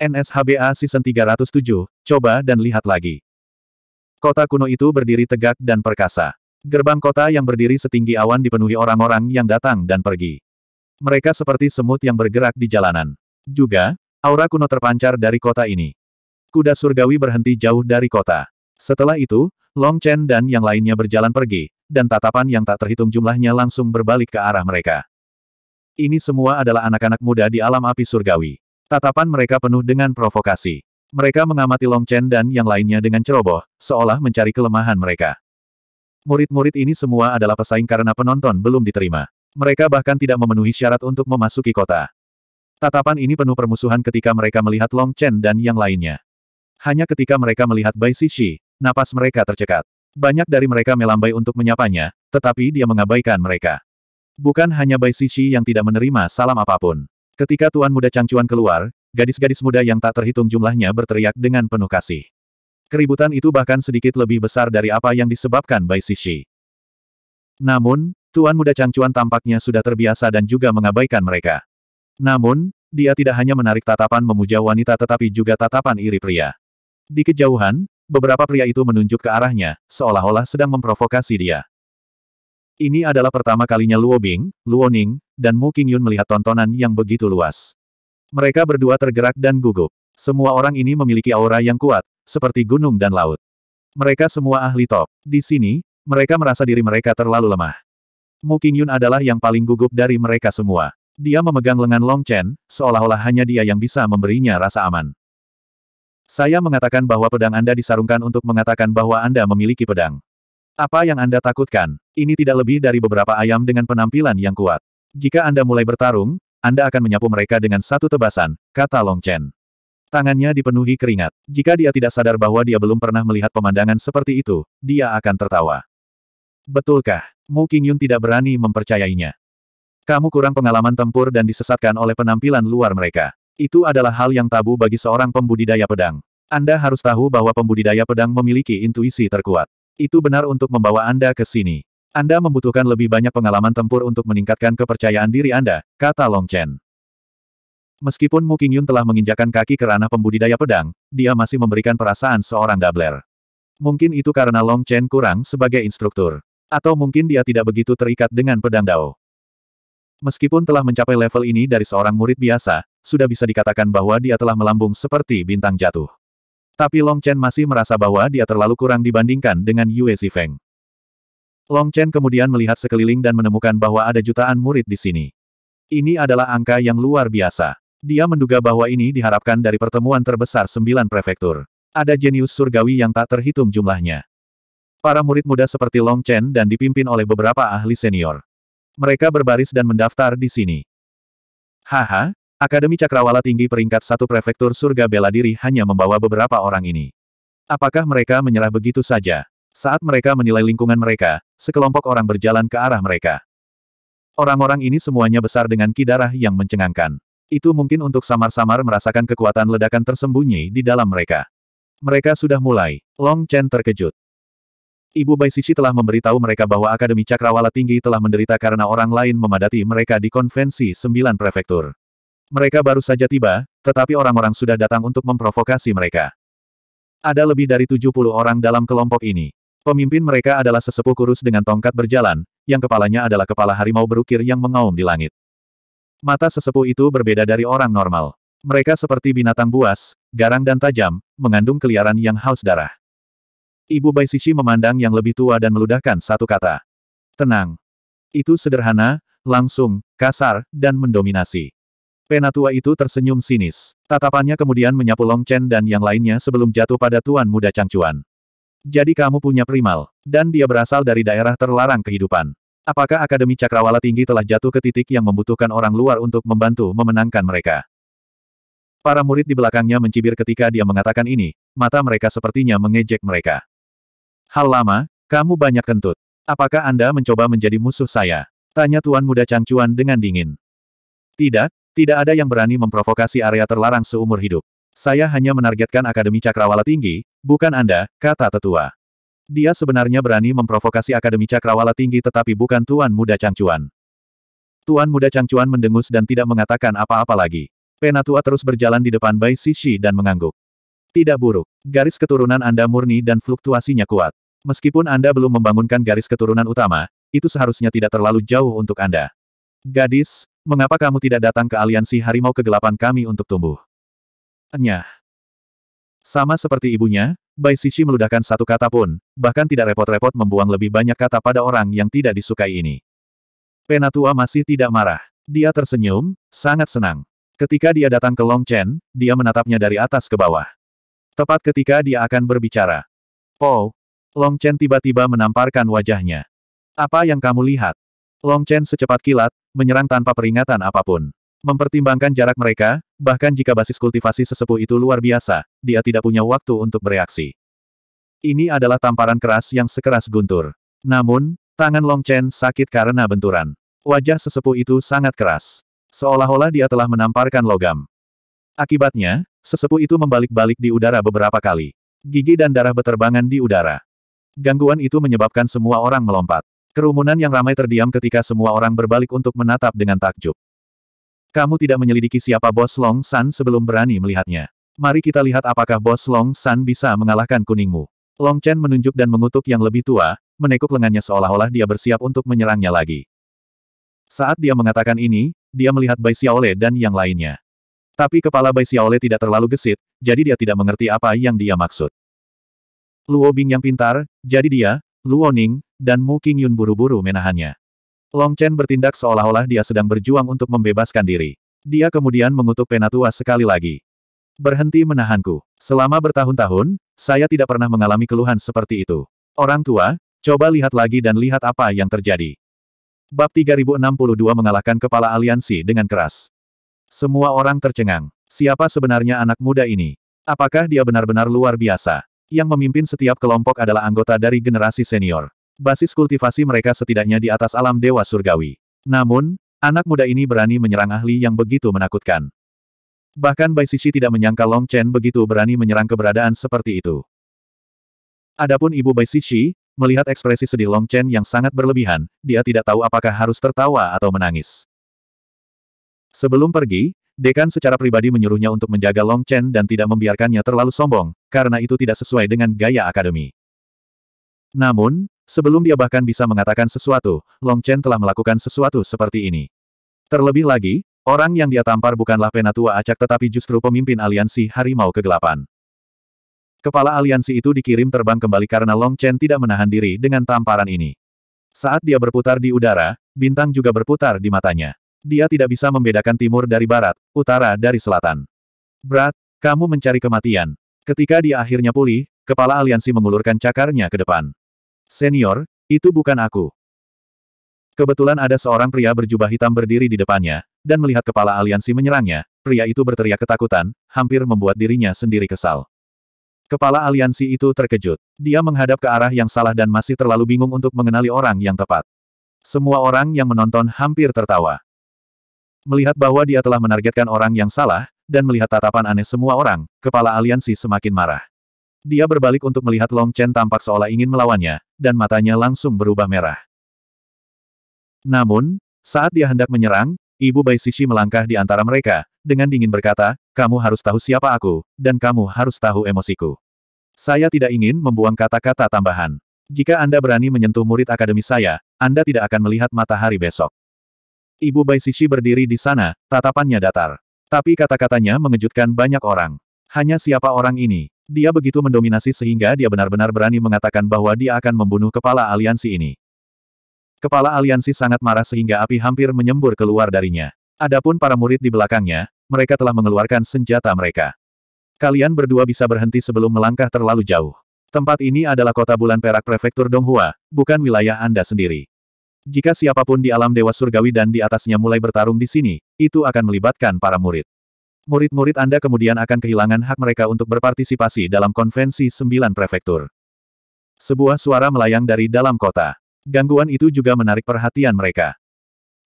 NSHBA Season 307, coba dan lihat lagi. Kota kuno itu berdiri tegak dan perkasa. Gerbang kota yang berdiri setinggi awan dipenuhi orang-orang yang datang dan pergi. Mereka seperti semut yang bergerak di jalanan. Juga, aura kuno terpancar dari kota ini. Kuda surgawi berhenti jauh dari kota. Setelah itu, Long Chen dan yang lainnya berjalan pergi, dan tatapan yang tak terhitung jumlahnya langsung berbalik ke arah mereka. Ini semua adalah anak-anak muda di alam api surgawi. Tatapan mereka penuh dengan provokasi. Mereka mengamati Long Chen dan yang lainnya dengan ceroboh, seolah mencari kelemahan mereka. Murid-murid ini semua adalah pesaing karena penonton belum diterima. Mereka bahkan tidak memenuhi syarat untuk memasuki kota. Tatapan ini penuh permusuhan ketika mereka melihat Long Chen dan yang lainnya. Hanya ketika mereka melihat Bai Shishi, napas mereka tercekat. Banyak dari mereka melambai untuk menyapanya, tetapi dia mengabaikan mereka. Bukan hanya Bai Shishi yang tidak menerima salam apapun. Ketika Tuan Muda Changcuan keluar, gadis-gadis muda yang tak terhitung jumlahnya berteriak dengan penuh kasih. Keributan itu bahkan sedikit lebih besar dari apa yang disebabkan Bai Sishi. Namun, Tuan Muda Changcuan tampaknya sudah terbiasa dan juga mengabaikan mereka. Namun, dia tidak hanya menarik tatapan memuja wanita tetapi juga tatapan iri pria. Di kejauhan, beberapa pria itu menunjuk ke arahnya, seolah-olah sedang memprovokasi dia. Ini adalah pertama kalinya Luo Bing, Luo Ning, dan Mu King Yun melihat tontonan yang begitu luas. Mereka berdua tergerak dan gugup. Semua orang ini memiliki aura yang kuat, seperti gunung dan laut. Mereka semua ahli top. Di sini, mereka merasa diri mereka terlalu lemah. Mu King Yun adalah yang paling gugup dari mereka semua. Dia memegang lengan Long Chen, seolah-olah hanya dia yang bisa memberinya rasa aman. Saya mengatakan bahwa pedang Anda disarungkan untuk mengatakan bahwa Anda memiliki pedang. Apa yang Anda takutkan? Ini tidak lebih dari beberapa ayam dengan penampilan yang kuat. Jika Anda mulai bertarung, Anda akan menyapu mereka dengan satu tebasan, kata Long Chen. Tangannya dipenuhi keringat. Jika dia tidak sadar bahwa dia belum pernah melihat pemandangan seperti itu, dia akan tertawa. Betulkah? Mu Yun tidak berani mempercayainya. Kamu kurang pengalaman tempur dan disesatkan oleh penampilan luar mereka. Itu adalah hal yang tabu bagi seorang pembudidaya pedang. Anda harus tahu bahwa pembudidaya pedang memiliki intuisi terkuat. Itu benar untuk membawa Anda ke sini. Anda membutuhkan lebih banyak pengalaman tempur untuk meningkatkan kepercayaan diri Anda, kata Long Chen. Meskipun Mu Qingyun telah menginjakan kaki ke ranah pembudidaya pedang, dia masih memberikan perasaan seorang dabler. Mungkin itu karena Long Chen kurang sebagai instruktur. Atau mungkin dia tidak begitu terikat dengan pedang dao. Meskipun telah mencapai level ini dari seorang murid biasa, sudah bisa dikatakan bahwa dia telah melambung seperti bintang jatuh. Tapi Long Chen masih merasa bahwa dia terlalu kurang dibandingkan dengan Yue Zifeng. Long Chen kemudian melihat sekeliling dan menemukan bahwa ada jutaan murid di sini. Ini adalah angka yang luar biasa. Dia menduga bahwa ini diharapkan dari pertemuan terbesar sembilan prefektur. Ada jenius surgawi yang tak terhitung jumlahnya. Para murid muda seperti Long Chen dan dipimpin oleh beberapa ahli senior. Mereka berbaris dan mendaftar di sini. Haha, Akademi Cakrawala Tinggi peringkat satu prefektur surga bela diri hanya membawa beberapa orang ini. Apakah mereka menyerah begitu saja? Saat mereka menilai lingkungan mereka, sekelompok orang berjalan ke arah mereka. Orang-orang ini semuanya besar dengan kidarah yang mencengangkan. Itu mungkin untuk samar-samar merasakan kekuatan ledakan tersembunyi di dalam mereka. Mereka sudah mulai. Long Chen terkejut. Ibu Bai Sisi telah memberitahu mereka bahwa Akademi Cakrawala Tinggi telah menderita karena orang lain memadati mereka di konvensi sembilan prefektur. Mereka baru saja tiba, tetapi orang-orang sudah datang untuk memprovokasi mereka. Ada lebih dari 70 orang dalam kelompok ini. Pemimpin mereka adalah sesepuh kurus dengan tongkat berjalan, yang kepalanya adalah kepala harimau berukir yang mengaum di langit. Mata sesepuh itu berbeda dari orang normal. Mereka seperti binatang buas, garang dan tajam, mengandung keliaran yang haus darah. Ibu Bai Baisishi memandang yang lebih tua dan meludahkan satu kata. Tenang. Itu sederhana, langsung, kasar, dan mendominasi. Penatua itu tersenyum sinis. Tatapannya kemudian menyapu Long Chen dan yang lainnya sebelum jatuh pada Tuan Muda Changchuan. Jadi kamu punya primal, dan dia berasal dari daerah terlarang kehidupan. Apakah Akademi Cakrawala Tinggi telah jatuh ke titik yang membutuhkan orang luar untuk membantu memenangkan mereka? Para murid di belakangnya mencibir ketika dia mengatakan ini, mata mereka sepertinya mengejek mereka. Hal lama, kamu banyak kentut. Apakah Anda mencoba menjadi musuh saya? Tanya Tuan Muda Changchuan dengan dingin. Tidak, tidak ada yang berani memprovokasi area terlarang seumur hidup. Saya hanya menargetkan Akademi Cakrawala Tinggi, bukan Anda, kata tetua. Dia sebenarnya berani memprovokasi Akademi Cakrawala Tinggi tetapi bukan Tuan Muda Cangcuan. Tuan Muda Cangcuan mendengus dan tidak mengatakan apa-apa lagi. Penatua terus berjalan di depan Bai Sishi dan mengangguk. Tidak buruk. Garis keturunan Anda murni dan fluktuasinya kuat. Meskipun Anda belum membangunkan garis keturunan utama, itu seharusnya tidak terlalu jauh untuk Anda. Gadis, Mengapa kamu tidak datang ke aliansi harimau kegelapan kami untuk tumbuh? Enyah. Sama seperti ibunya, Bai Sisi meludahkan satu kata pun, bahkan tidak repot-repot membuang lebih banyak kata pada orang yang tidak disukai ini. Penatua masih tidak marah. Dia tersenyum, sangat senang. Ketika dia datang ke Long Chen, dia menatapnya dari atas ke bawah. Tepat ketika dia akan berbicara. Oh, Long Chen tiba-tiba menamparkan wajahnya. Apa yang kamu lihat? Long Chen secepat kilat, menyerang tanpa peringatan apapun. Mempertimbangkan jarak mereka, bahkan jika basis kultivasi sesepuh itu luar biasa, dia tidak punya waktu untuk bereaksi. Ini adalah tamparan keras yang sekeras guntur. Namun, tangan Long Chen sakit karena benturan. Wajah sesepuh itu sangat keras. Seolah-olah dia telah menamparkan logam. Akibatnya, sesepuh itu membalik-balik di udara beberapa kali. Gigi dan darah beterbangan di udara. Gangguan itu menyebabkan semua orang melompat. Kerumunan yang ramai terdiam ketika semua orang berbalik untuk menatap dengan takjub. Kamu tidak menyelidiki siapa bos Long San sebelum berani melihatnya. Mari kita lihat apakah bos Long San bisa mengalahkan kuningmu. Long Chen menunjuk dan mengutuk yang lebih tua, menekuk lengannya seolah-olah dia bersiap untuk menyerangnya lagi. Saat dia mengatakan ini, dia melihat Bai Xiaole dan yang lainnya. Tapi kepala Bai Xiaole tidak terlalu gesit, jadi dia tidak mengerti apa yang dia maksud. Luo Bing yang pintar, jadi dia, Luo Ning, dan Mu Qingyun buru-buru menahannya. Long Chen bertindak seolah-olah dia sedang berjuang untuk membebaskan diri. Dia kemudian mengutuk Penatua sekali lagi. Berhenti menahanku. Selama bertahun-tahun, saya tidak pernah mengalami keluhan seperti itu. Orang tua, coba lihat lagi dan lihat apa yang terjadi. Bab 3062 mengalahkan kepala aliansi dengan keras. Semua orang tercengang. Siapa sebenarnya anak muda ini? Apakah dia benar-benar luar biasa? Yang memimpin setiap kelompok adalah anggota dari generasi senior basis kultivasi mereka setidaknya di atas alam dewa surgawi. Namun, anak muda ini berani menyerang ahli yang begitu menakutkan. Bahkan Bai Sisi tidak menyangka Long Chen begitu berani menyerang keberadaan seperti itu. Adapun ibu Bai Sisi, melihat ekspresi sedih Long Chen yang sangat berlebihan, dia tidak tahu apakah harus tertawa atau menangis. Sebelum pergi, Dekan secara pribadi menyuruhnya untuk menjaga Long Chen dan tidak membiarkannya terlalu sombong, karena itu tidak sesuai dengan gaya akademi. Namun, Sebelum dia bahkan bisa mengatakan sesuatu, Long Chen telah melakukan sesuatu seperti ini. Terlebih lagi, orang yang dia tampar bukanlah penatua acak tetapi justru pemimpin aliansi Harimau Kegelapan. Kepala aliansi itu dikirim terbang kembali karena Long Chen tidak menahan diri dengan tamparan ini. Saat dia berputar di udara, bintang juga berputar di matanya. Dia tidak bisa membedakan timur dari barat, utara dari selatan. Berat, kamu mencari kematian. Ketika dia akhirnya pulih, kepala aliansi mengulurkan cakarnya ke depan. Senior, itu bukan aku. Kebetulan ada seorang pria berjubah hitam berdiri di depannya, dan melihat kepala aliansi menyerangnya, pria itu berteriak ketakutan, hampir membuat dirinya sendiri kesal. Kepala aliansi itu terkejut. Dia menghadap ke arah yang salah dan masih terlalu bingung untuk mengenali orang yang tepat. Semua orang yang menonton hampir tertawa. Melihat bahwa dia telah menargetkan orang yang salah, dan melihat tatapan aneh semua orang, kepala aliansi semakin marah. Dia berbalik untuk melihat Long Chen tampak seolah ingin melawannya, dan matanya langsung berubah merah. Namun, saat dia hendak menyerang, Ibu Bai Sishi melangkah di antara mereka, dengan dingin berkata, kamu harus tahu siapa aku, dan kamu harus tahu emosiku. Saya tidak ingin membuang kata-kata tambahan. Jika Anda berani menyentuh murid Akademi saya, Anda tidak akan melihat matahari besok. Ibu Bai Sishi berdiri di sana, tatapannya datar. Tapi kata-katanya mengejutkan banyak orang. Hanya siapa orang ini? Dia begitu mendominasi sehingga dia benar-benar berani mengatakan bahwa dia akan membunuh kepala aliansi ini. Kepala aliansi sangat marah sehingga api hampir menyembur keluar darinya. Adapun para murid di belakangnya, mereka telah mengeluarkan senjata mereka. Kalian berdua bisa berhenti sebelum melangkah terlalu jauh. Tempat ini adalah kota bulan perak prefektur Donghua, bukan wilayah Anda sendiri. Jika siapapun di alam dewa surgawi dan di atasnya mulai bertarung di sini, itu akan melibatkan para murid. Murid-murid Anda kemudian akan kehilangan hak mereka untuk berpartisipasi dalam konvensi sembilan prefektur. Sebuah suara melayang dari dalam kota. Gangguan itu juga menarik perhatian mereka.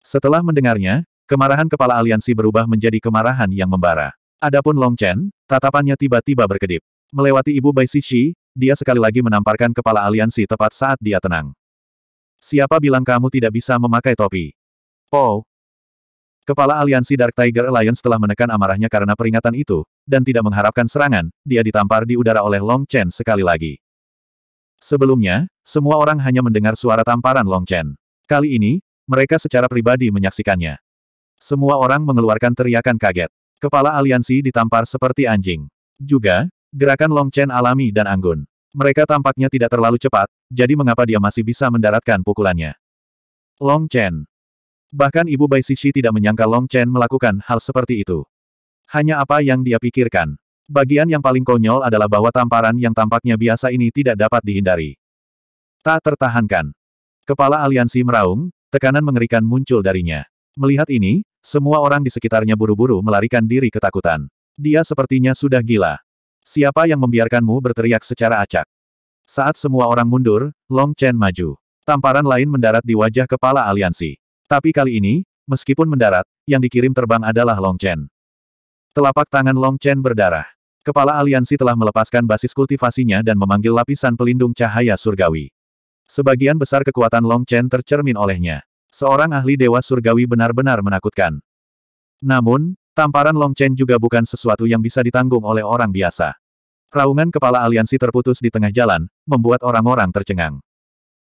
Setelah mendengarnya, kemarahan kepala aliansi berubah menjadi kemarahan yang membara. Adapun Long Chen, tatapannya tiba-tiba berkedip. Melewati ibu Bai Shishi, dia sekali lagi menamparkan kepala aliansi tepat saat dia tenang. Siapa bilang kamu tidak bisa memakai topi? Oh. Kepala aliansi Dark Tiger Alliance telah menekan amarahnya karena peringatan itu, dan tidak mengharapkan serangan, dia ditampar di udara oleh Long Chen sekali lagi. Sebelumnya, semua orang hanya mendengar suara tamparan Long Chen. Kali ini, mereka secara pribadi menyaksikannya. Semua orang mengeluarkan teriakan kaget. Kepala aliansi ditampar seperti anjing. Juga, gerakan Long Chen alami dan anggun. Mereka tampaknya tidak terlalu cepat, jadi mengapa dia masih bisa mendaratkan pukulannya. Long Chen, Bahkan ibu Bai Sisi tidak menyangka Long Chen melakukan hal seperti itu. Hanya apa yang dia pikirkan. Bagian yang paling konyol adalah bahwa tamparan yang tampaknya biasa ini tidak dapat dihindari. Tak tertahankan. Kepala aliansi meraung, tekanan mengerikan muncul darinya. Melihat ini, semua orang di sekitarnya buru-buru melarikan diri ketakutan. Dia sepertinya sudah gila. Siapa yang membiarkanmu berteriak secara acak? Saat semua orang mundur, Long Chen maju. Tamparan lain mendarat di wajah kepala aliansi. Tapi kali ini, meskipun mendarat, yang dikirim terbang adalah Long Chen. Telapak tangan Long Chen berdarah. Kepala aliansi telah melepaskan basis kultivasinya dan memanggil lapisan pelindung cahaya surgawi. Sebagian besar kekuatan Long Chen tercermin olehnya. Seorang ahli dewa surgawi benar-benar menakutkan. Namun, tamparan Long Chen juga bukan sesuatu yang bisa ditanggung oleh orang biasa. Raungan kepala aliansi terputus di tengah jalan, membuat orang-orang tercengang.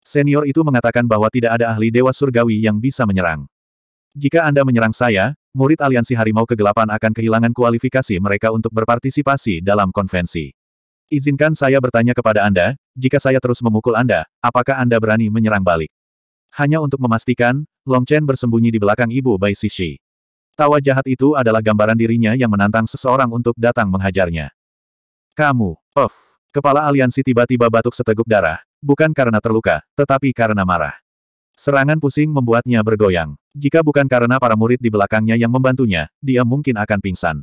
Senior itu mengatakan bahwa tidak ada ahli dewa surgawi yang bisa menyerang. Jika Anda menyerang saya, murid aliansi harimau kegelapan akan kehilangan kualifikasi mereka untuk berpartisipasi dalam konvensi. Izinkan saya bertanya kepada Anda, jika saya terus memukul Anda, apakah Anda berani menyerang balik? Hanya untuk memastikan, Long Chen bersembunyi di belakang ibu Bai Sishi. Tawa jahat itu adalah gambaran dirinya yang menantang seseorang untuk datang menghajarnya. Kamu, of, Kepala aliansi tiba-tiba batuk seteguk darah, Bukan karena terluka, tetapi karena marah. Serangan pusing membuatnya bergoyang. Jika bukan karena para murid di belakangnya yang membantunya, dia mungkin akan pingsan.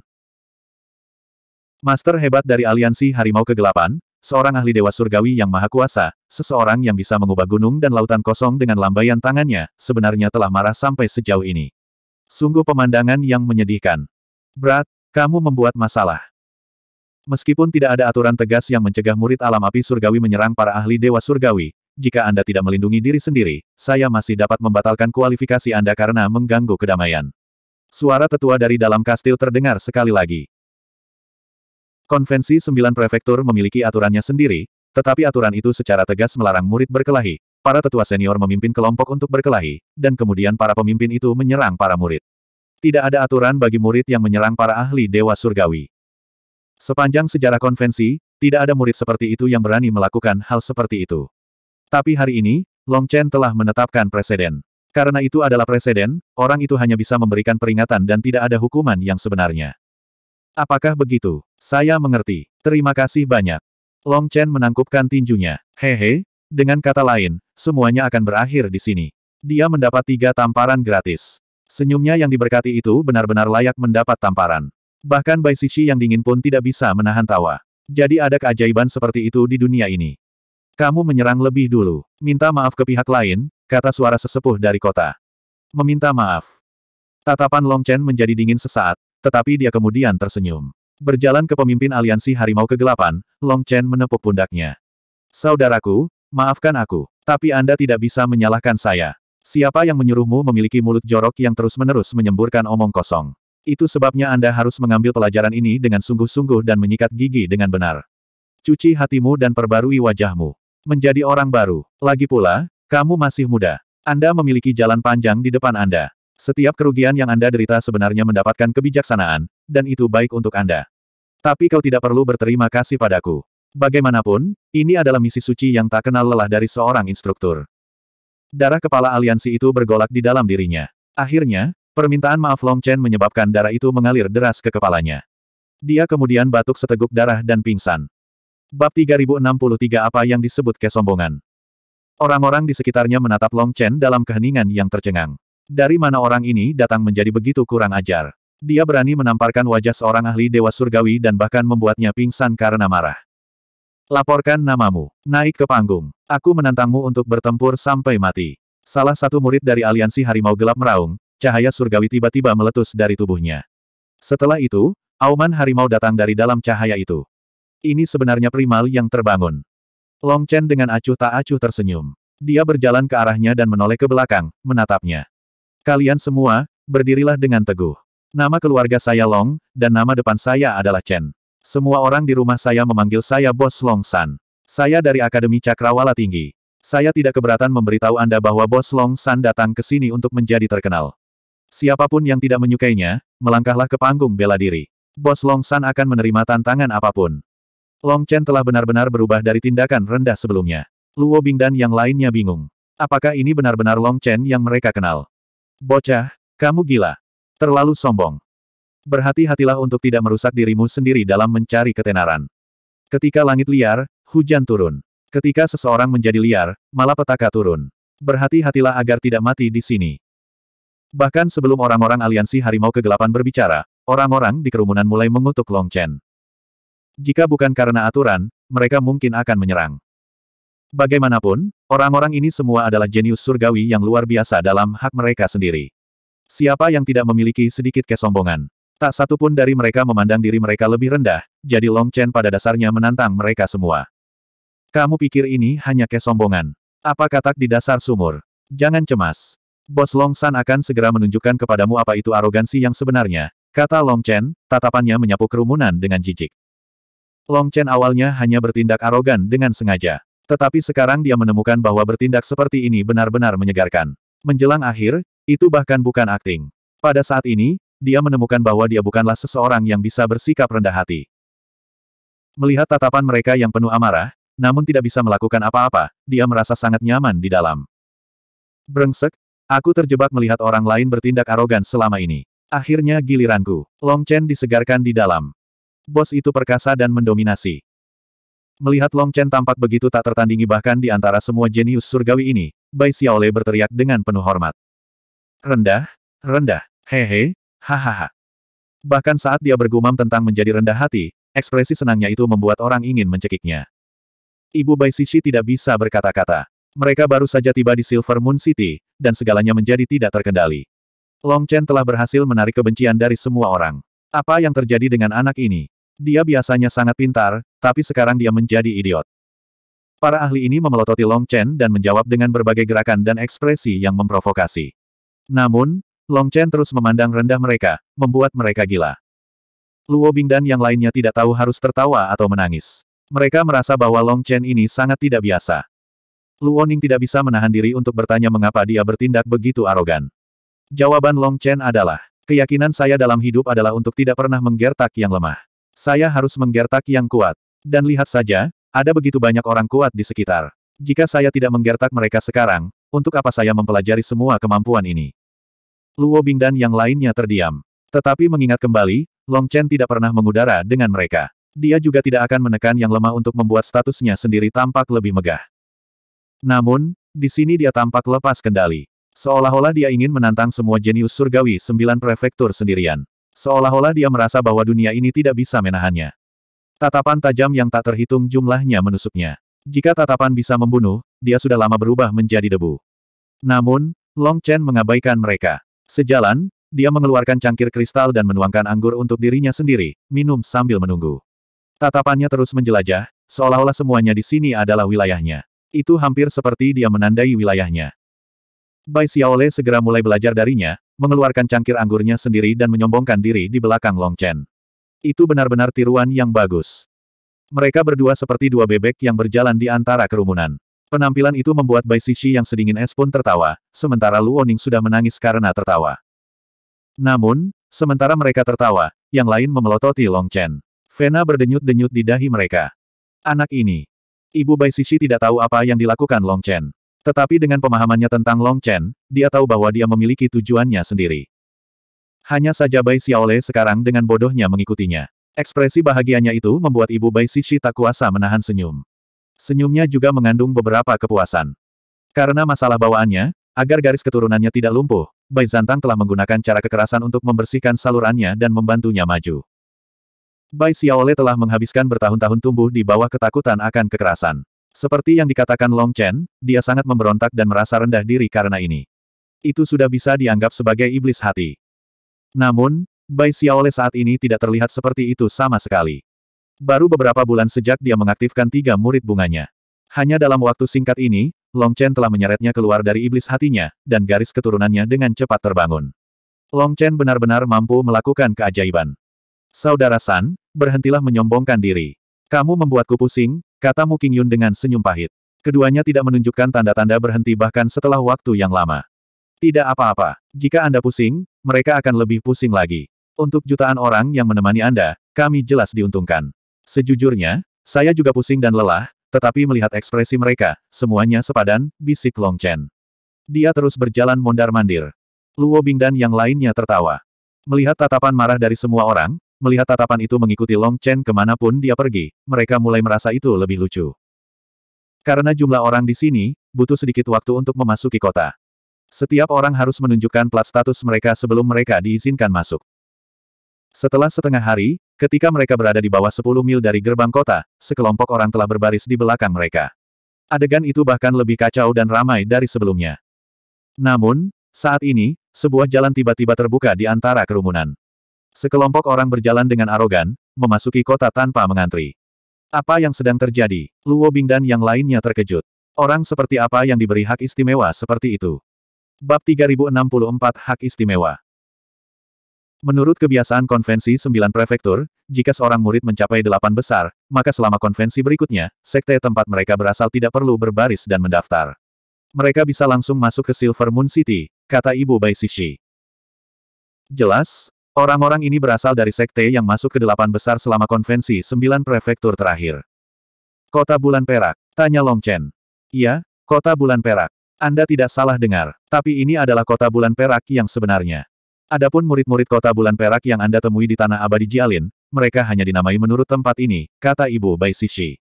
Master hebat dari aliansi Harimau Kegelapan, seorang ahli dewa surgawi yang maha kuasa, seseorang yang bisa mengubah gunung dan lautan kosong dengan lambaian tangannya, sebenarnya telah marah sampai sejauh ini. Sungguh pemandangan yang menyedihkan. Brad, kamu membuat masalah. Meskipun tidak ada aturan tegas yang mencegah murid alam api surgawi menyerang para ahli dewa surgawi, jika Anda tidak melindungi diri sendiri, saya masih dapat membatalkan kualifikasi Anda karena mengganggu kedamaian. Suara tetua dari dalam kastil terdengar sekali lagi. Konvensi sembilan prefektur memiliki aturannya sendiri, tetapi aturan itu secara tegas melarang murid berkelahi. Para tetua senior memimpin kelompok untuk berkelahi, dan kemudian para pemimpin itu menyerang para murid. Tidak ada aturan bagi murid yang menyerang para ahli dewa surgawi. Sepanjang sejarah konvensi, tidak ada murid seperti itu yang berani melakukan hal seperti itu. Tapi hari ini, Long Chen telah menetapkan presiden. Karena itu adalah presiden, orang itu hanya bisa memberikan peringatan dan tidak ada hukuman yang sebenarnya. Apakah begitu? Saya mengerti. Terima kasih banyak. Long Chen menangkupkan tinjunya. Hehe, dengan kata lain, semuanya akan berakhir di sini. Dia mendapat tiga tamparan gratis. Senyumnya yang diberkati itu benar-benar layak mendapat tamparan. Bahkan Bai Sishi yang dingin pun tidak bisa menahan tawa. Jadi ada keajaiban seperti itu di dunia ini. Kamu menyerang lebih dulu. Minta maaf ke pihak lain, kata suara sesepuh dari kota. Meminta maaf. Tatapan Long Chen menjadi dingin sesaat, tetapi dia kemudian tersenyum. Berjalan ke pemimpin aliansi harimau kegelapan, Long Chen menepuk pundaknya. Saudaraku, maafkan aku, tapi Anda tidak bisa menyalahkan saya. Siapa yang menyuruhmu memiliki mulut jorok yang terus-menerus menyemburkan omong kosong? Itu sebabnya Anda harus mengambil pelajaran ini dengan sungguh-sungguh dan menyikat gigi dengan benar. Cuci hatimu dan perbarui wajahmu. Menjadi orang baru. Lagi pula, kamu masih muda. Anda memiliki jalan panjang di depan Anda. Setiap kerugian yang Anda derita sebenarnya mendapatkan kebijaksanaan, dan itu baik untuk Anda. Tapi kau tidak perlu berterima kasih padaku. Bagaimanapun, ini adalah misi suci yang tak kenal lelah dari seorang instruktur. Darah kepala aliansi itu bergolak di dalam dirinya. Akhirnya, Permintaan maaf Long Chen menyebabkan darah itu mengalir deras ke kepalanya. Dia kemudian batuk seteguk darah dan pingsan. Bab 3063 apa yang disebut kesombongan. Orang-orang di sekitarnya menatap Long Chen dalam keheningan yang tercengang. Dari mana orang ini datang menjadi begitu kurang ajar? Dia berani menamparkan wajah seorang ahli dewa surgawi dan bahkan membuatnya pingsan karena marah. Laporkan namamu. Naik ke panggung. Aku menantangmu untuk bertempur sampai mati. Salah satu murid dari aliansi Harimau Gelap meraung, cahaya surgawi tiba-tiba meletus dari tubuhnya. Setelah itu, auman harimau datang dari dalam cahaya itu. Ini sebenarnya primal yang terbangun. Long Chen dengan acuh tak acuh tersenyum. Dia berjalan ke arahnya dan menoleh ke belakang, menatapnya. Kalian semua, berdirilah dengan teguh. Nama keluarga saya Long, dan nama depan saya adalah Chen. Semua orang di rumah saya memanggil saya Bos Long San. Saya dari Akademi Cakrawala Tinggi. Saya tidak keberatan memberitahu Anda bahwa Bos Long San datang ke sini untuk menjadi terkenal. Siapapun yang tidak menyukainya, melangkahlah ke panggung bela diri. Bos Long San akan menerima tantangan apapun. Long Chen telah benar-benar berubah dari tindakan rendah sebelumnya. Luo Bing dan yang lainnya bingung. Apakah ini benar-benar Long Chen yang mereka kenal? Bocah, kamu gila. Terlalu sombong. Berhati-hatilah untuk tidak merusak dirimu sendiri dalam mencari ketenaran. Ketika langit liar, hujan turun. Ketika seseorang menjadi liar, malapetaka turun. Berhati-hatilah agar tidak mati di sini. Bahkan sebelum orang-orang aliansi harimau kegelapan berbicara, orang-orang di kerumunan mulai mengutuk Long Chen. Jika bukan karena aturan, mereka mungkin akan menyerang. Bagaimanapun, orang-orang ini semua adalah jenius surgawi yang luar biasa dalam hak mereka sendiri. Siapa yang tidak memiliki sedikit kesombongan? Tak satu pun dari mereka memandang diri mereka lebih rendah, jadi Long Chen pada dasarnya menantang mereka semua. Kamu pikir ini hanya kesombongan? Apa katak di dasar sumur? Jangan cemas. Bos Long San akan segera menunjukkan kepadamu apa itu arogansi yang sebenarnya, kata Long Chen, tatapannya menyapu kerumunan dengan jijik. Long Chen awalnya hanya bertindak arogan dengan sengaja. Tetapi sekarang dia menemukan bahwa bertindak seperti ini benar-benar menyegarkan. Menjelang akhir, itu bahkan bukan akting. Pada saat ini, dia menemukan bahwa dia bukanlah seseorang yang bisa bersikap rendah hati. Melihat tatapan mereka yang penuh amarah, namun tidak bisa melakukan apa-apa, dia merasa sangat nyaman di dalam. Brengsek, Aku terjebak melihat orang lain bertindak arogan selama ini. Akhirnya giliranku. Long Chen disegarkan di dalam. Bos itu perkasa dan mendominasi. Melihat Long Chen tampak begitu tak tertandingi bahkan di antara semua jenius surgawi ini, Bai Xiaole berteriak dengan penuh hormat. Rendah, rendah, hehe, hahaha. Bahkan saat dia bergumam tentang menjadi rendah hati, ekspresi senangnya itu membuat orang ingin mencekiknya. Ibu Bai Sisi tidak bisa berkata-kata. Mereka baru saja tiba di Silver Moon City, dan segalanya menjadi tidak terkendali. Long Chen telah berhasil menarik kebencian dari semua orang. Apa yang terjadi dengan anak ini? Dia biasanya sangat pintar, tapi sekarang dia menjadi idiot. Para ahli ini memelototi Long Chen dan menjawab dengan berbagai gerakan dan ekspresi yang memprovokasi. Namun, Long Chen terus memandang rendah mereka, membuat mereka gila. Luo Bing dan yang lainnya tidak tahu harus tertawa atau menangis. Mereka merasa bahwa Long Chen ini sangat tidak biasa. Luoning tidak bisa menahan diri untuk bertanya mengapa dia bertindak begitu arogan. Jawaban Long Chen adalah, keyakinan saya dalam hidup adalah untuk tidak pernah menggertak yang lemah. Saya harus menggertak yang kuat. Dan lihat saja, ada begitu banyak orang kuat di sekitar. Jika saya tidak menggertak mereka sekarang, untuk apa saya mempelajari semua kemampuan ini? Luo Bing dan yang lainnya terdiam. Tetapi mengingat kembali, Long Chen tidak pernah mengudara dengan mereka. Dia juga tidak akan menekan yang lemah untuk membuat statusnya sendiri tampak lebih megah. Namun, di sini dia tampak lepas kendali. Seolah-olah dia ingin menantang semua jenius surgawi sembilan prefektur sendirian. Seolah-olah dia merasa bahwa dunia ini tidak bisa menahannya. Tatapan tajam yang tak terhitung jumlahnya menusuknya. Jika tatapan bisa membunuh, dia sudah lama berubah menjadi debu. Namun, Long Chen mengabaikan mereka. Sejalan, dia mengeluarkan cangkir kristal dan menuangkan anggur untuk dirinya sendiri, minum sambil menunggu. Tatapannya terus menjelajah, seolah-olah semuanya di sini adalah wilayahnya. Itu hampir seperti dia menandai wilayahnya. Bai Xiaole segera mulai belajar darinya, mengeluarkan cangkir anggurnya sendiri dan menyombongkan diri di belakang Long Chen. Itu benar-benar tiruan yang bagus. Mereka berdua seperti dua bebek yang berjalan di antara kerumunan. Penampilan itu membuat Bai Xixi yang sedingin es pun tertawa, sementara Lu Oning sudah menangis karena tertawa. Namun, sementara mereka tertawa, yang lain memelototi Long Chen. Vena berdenyut-denyut di dahi mereka. Anak ini, Ibu Bai Sisi tidak tahu apa yang dilakukan Long Chen. Tetapi dengan pemahamannya tentang Long Chen, dia tahu bahwa dia memiliki tujuannya sendiri. Hanya saja Bai Xiaole sekarang dengan bodohnya mengikutinya. Ekspresi bahagianya itu membuat Ibu Bai Sisi tak kuasa menahan senyum. Senyumnya juga mengandung beberapa kepuasan. Karena masalah bawaannya, agar garis keturunannya tidak lumpuh, Bai Zantang telah menggunakan cara kekerasan untuk membersihkan salurannya dan membantunya maju. Bai Xiaole telah menghabiskan bertahun-tahun tumbuh di bawah ketakutan akan kekerasan. Seperti yang dikatakan Long Chen, dia sangat memberontak dan merasa rendah diri karena ini. Itu sudah bisa dianggap sebagai iblis hati. Namun, Bai Xiaole saat ini tidak terlihat seperti itu sama sekali. Baru beberapa bulan sejak dia mengaktifkan tiga murid bunganya. Hanya dalam waktu singkat ini, Long Chen telah menyeretnya keluar dari iblis hatinya, dan garis keturunannya dengan cepat terbangun. Long Chen benar-benar mampu melakukan keajaiban. Saudara San, berhentilah menyombongkan diri. Kamu membuatku pusing, kata Mu Qingyun dengan senyum pahit. Keduanya tidak menunjukkan tanda-tanda berhenti bahkan setelah waktu yang lama. Tidak apa-apa, jika Anda pusing, mereka akan lebih pusing lagi. Untuk jutaan orang yang menemani Anda, kami jelas diuntungkan. Sejujurnya, saya juga pusing dan lelah, tetapi melihat ekspresi mereka, semuanya sepadan, bisik Long Chen. Dia terus berjalan mondar-mandir. Luo Bing dan yang lainnya tertawa. Melihat tatapan marah dari semua orang, Melihat tatapan itu mengikuti Long Chen kemanapun dia pergi, mereka mulai merasa itu lebih lucu. Karena jumlah orang di sini, butuh sedikit waktu untuk memasuki kota. Setiap orang harus menunjukkan plat status mereka sebelum mereka diizinkan masuk. Setelah setengah hari, ketika mereka berada di bawah 10 mil dari gerbang kota, sekelompok orang telah berbaris di belakang mereka. Adegan itu bahkan lebih kacau dan ramai dari sebelumnya. Namun, saat ini, sebuah jalan tiba-tiba terbuka di antara kerumunan. Sekelompok orang berjalan dengan arogan, memasuki kota tanpa mengantri. Apa yang sedang terjadi? Luo Bing dan yang lainnya terkejut. Orang seperti apa yang diberi hak istimewa seperti itu? Bab 3064 Hak Istimewa Menurut kebiasaan konvensi sembilan prefektur, jika seorang murid mencapai delapan besar, maka selama konvensi berikutnya, sekte tempat mereka berasal tidak perlu berbaris dan mendaftar. Mereka bisa langsung masuk ke Silver Moon City, kata Ibu Bai Sishi. Jelas, Orang-orang ini berasal dari sekte yang masuk ke delapan besar selama konvensi sembilan prefektur terakhir. Kota Bulan Perak, tanya Long Chen. Iya, Kota Bulan Perak. Anda tidak salah dengar, tapi ini adalah Kota Bulan Perak yang sebenarnya. Adapun murid-murid Kota Bulan Perak yang Anda temui di Tanah Abadi Jialin, mereka hanya dinamai menurut tempat ini, kata Ibu Bai Sishi.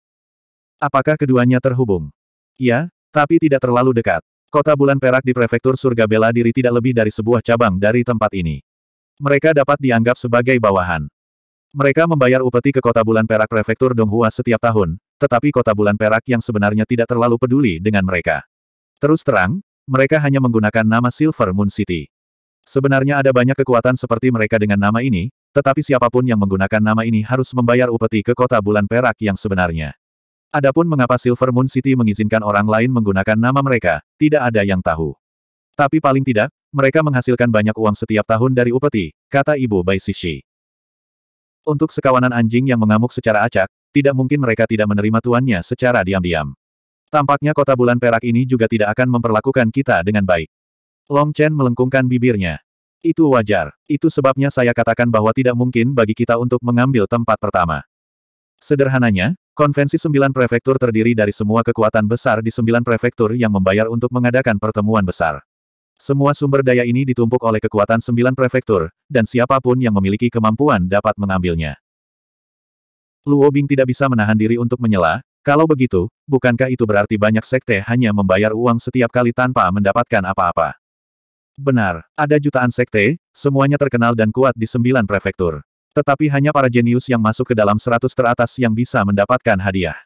Apakah keduanya terhubung? Ya, tapi tidak terlalu dekat. Kota Bulan Perak di Prefektur Surga Bela Diri tidak lebih dari sebuah cabang dari tempat ini mereka dapat dianggap sebagai bawahan. Mereka membayar upeti ke kota bulan perak prefektur Donghua setiap tahun, tetapi kota bulan perak yang sebenarnya tidak terlalu peduli dengan mereka. Terus terang, mereka hanya menggunakan nama Silver Moon City. Sebenarnya ada banyak kekuatan seperti mereka dengan nama ini, tetapi siapapun yang menggunakan nama ini harus membayar upeti ke kota bulan perak yang sebenarnya. Adapun mengapa Silver Moon City mengizinkan orang lain menggunakan nama mereka, tidak ada yang tahu. Tapi paling tidak, mereka menghasilkan banyak uang setiap tahun dari upeti, kata ibu Bai Sishi. Untuk sekawanan anjing yang mengamuk secara acak, tidak mungkin mereka tidak menerima tuannya secara diam-diam. Tampaknya kota bulan perak ini juga tidak akan memperlakukan kita dengan baik. Long Chen melengkungkan bibirnya. Itu wajar. Itu sebabnya saya katakan bahwa tidak mungkin bagi kita untuk mengambil tempat pertama. Sederhananya, konvensi sembilan prefektur terdiri dari semua kekuatan besar di sembilan prefektur yang membayar untuk mengadakan pertemuan besar. Semua sumber daya ini ditumpuk oleh kekuatan sembilan prefektur, dan siapapun yang memiliki kemampuan dapat mengambilnya. Luo Bing tidak bisa menahan diri untuk menyela, kalau begitu, bukankah itu berarti banyak sekte hanya membayar uang setiap kali tanpa mendapatkan apa-apa? Benar, ada jutaan sekte, semuanya terkenal dan kuat di sembilan prefektur. Tetapi hanya para jenius yang masuk ke dalam seratus teratas yang bisa mendapatkan hadiah.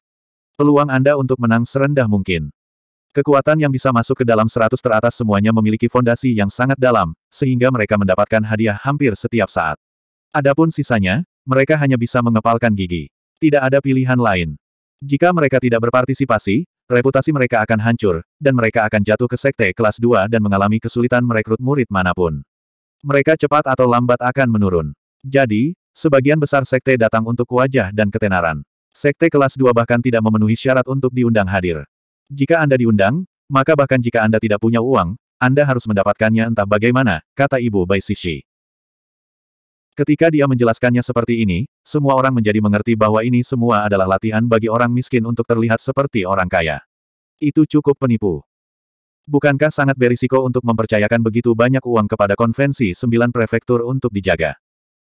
Peluang Anda untuk menang serendah mungkin. Kekuatan yang bisa masuk ke dalam seratus teratas semuanya memiliki fondasi yang sangat dalam, sehingga mereka mendapatkan hadiah hampir setiap saat. Adapun sisanya, mereka hanya bisa mengepalkan gigi. Tidak ada pilihan lain. Jika mereka tidak berpartisipasi, reputasi mereka akan hancur, dan mereka akan jatuh ke sekte kelas 2 dan mengalami kesulitan merekrut murid manapun. Mereka cepat atau lambat akan menurun. Jadi, sebagian besar sekte datang untuk wajah dan ketenaran. Sekte kelas 2 bahkan tidak memenuhi syarat untuk diundang hadir. Jika Anda diundang, maka bahkan jika Anda tidak punya uang, Anda harus mendapatkannya entah bagaimana, kata Ibu Bai Sishi. Ketika dia menjelaskannya seperti ini, semua orang menjadi mengerti bahwa ini semua adalah latihan bagi orang miskin untuk terlihat seperti orang kaya. Itu cukup penipu. Bukankah sangat berisiko untuk mempercayakan begitu banyak uang kepada konvensi sembilan prefektur untuk dijaga?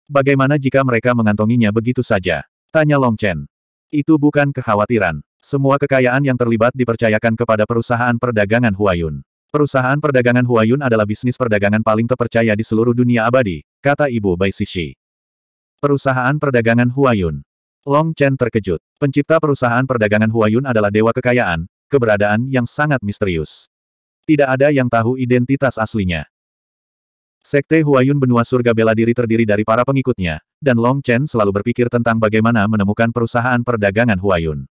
Bagaimana jika mereka mengantonginya begitu saja? Tanya Long Chen. Itu bukan kekhawatiran. Semua kekayaan yang terlibat dipercayakan kepada perusahaan perdagangan Huayun. Perusahaan perdagangan Huayun adalah bisnis perdagangan paling terpercaya di seluruh dunia abadi, kata Ibu Bai Sishi. Perusahaan perdagangan Huayun. Long Chen terkejut. Pencipta perusahaan perdagangan Huayun adalah dewa kekayaan, keberadaan yang sangat misterius. Tidak ada yang tahu identitas aslinya. Sekte Huayun benua surga bela diri terdiri dari para pengikutnya, dan Long Chen selalu berpikir tentang bagaimana menemukan perusahaan perdagangan Huayun.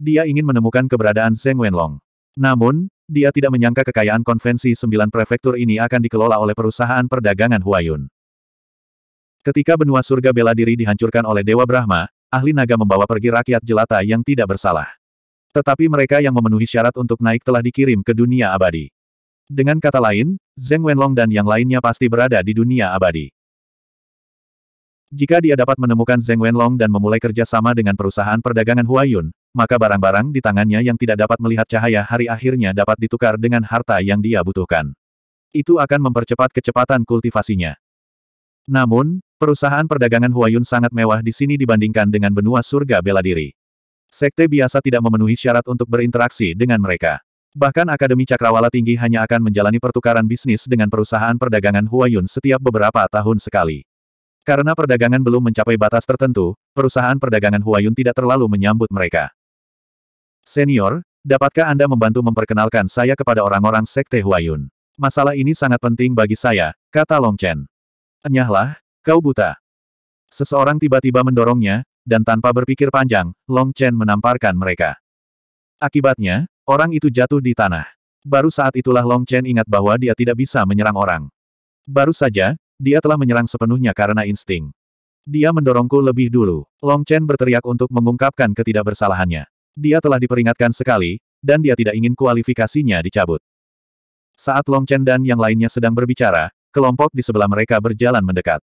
Dia ingin menemukan keberadaan Zeng Wenlong. Namun, dia tidak menyangka kekayaan konvensi sembilan prefektur ini akan dikelola oleh perusahaan perdagangan Huayun. Ketika benua surga bela diri dihancurkan oleh Dewa Brahma, ahli naga membawa pergi rakyat jelata yang tidak bersalah. Tetapi mereka yang memenuhi syarat untuk naik telah dikirim ke dunia abadi. Dengan kata lain, Zeng Wenlong dan yang lainnya pasti berada di dunia abadi. Jika dia dapat menemukan Zeng Wenlong dan memulai kerjasama dengan perusahaan perdagangan Huayun, maka barang-barang di tangannya yang tidak dapat melihat cahaya hari akhirnya dapat ditukar dengan harta yang dia butuhkan. Itu akan mempercepat kecepatan kultivasinya. Namun, perusahaan perdagangan Huayun sangat mewah di sini dibandingkan dengan benua surga bela diri. Sekte biasa tidak memenuhi syarat untuk berinteraksi dengan mereka. Bahkan Akademi Cakrawala Tinggi hanya akan menjalani pertukaran bisnis dengan perusahaan perdagangan Huayun setiap beberapa tahun sekali. Karena perdagangan belum mencapai batas tertentu, perusahaan perdagangan Huayun tidak terlalu menyambut mereka. Senior, dapatkah Anda membantu memperkenalkan saya kepada orang-orang Sekte Huayun? Masalah ini sangat penting bagi saya, kata Long Chen. Enyahlah, kau buta. Seseorang tiba-tiba mendorongnya, dan tanpa berpikir panjang, Long Chen menamparkan mereka. Akibatnya, orang itu jatuh di tanah. Baru saat itulah Long Chen ingat bahwa dia tidak bisa menyerang orang. Baru saja, dia telah menyerang sepenuhnya karena insting. Dia mendorongku lebih dulu. Long Chen berteriak untuk mengungkapkan ketidakbersalahannya. Dia telah diperingatkan sekali, dan dia tidak ingin kualifikasinya dicabut. Saat Long Chen dan yang lainnya sedang berbicara, kelompok di sebelah mereka berjalan mendekat.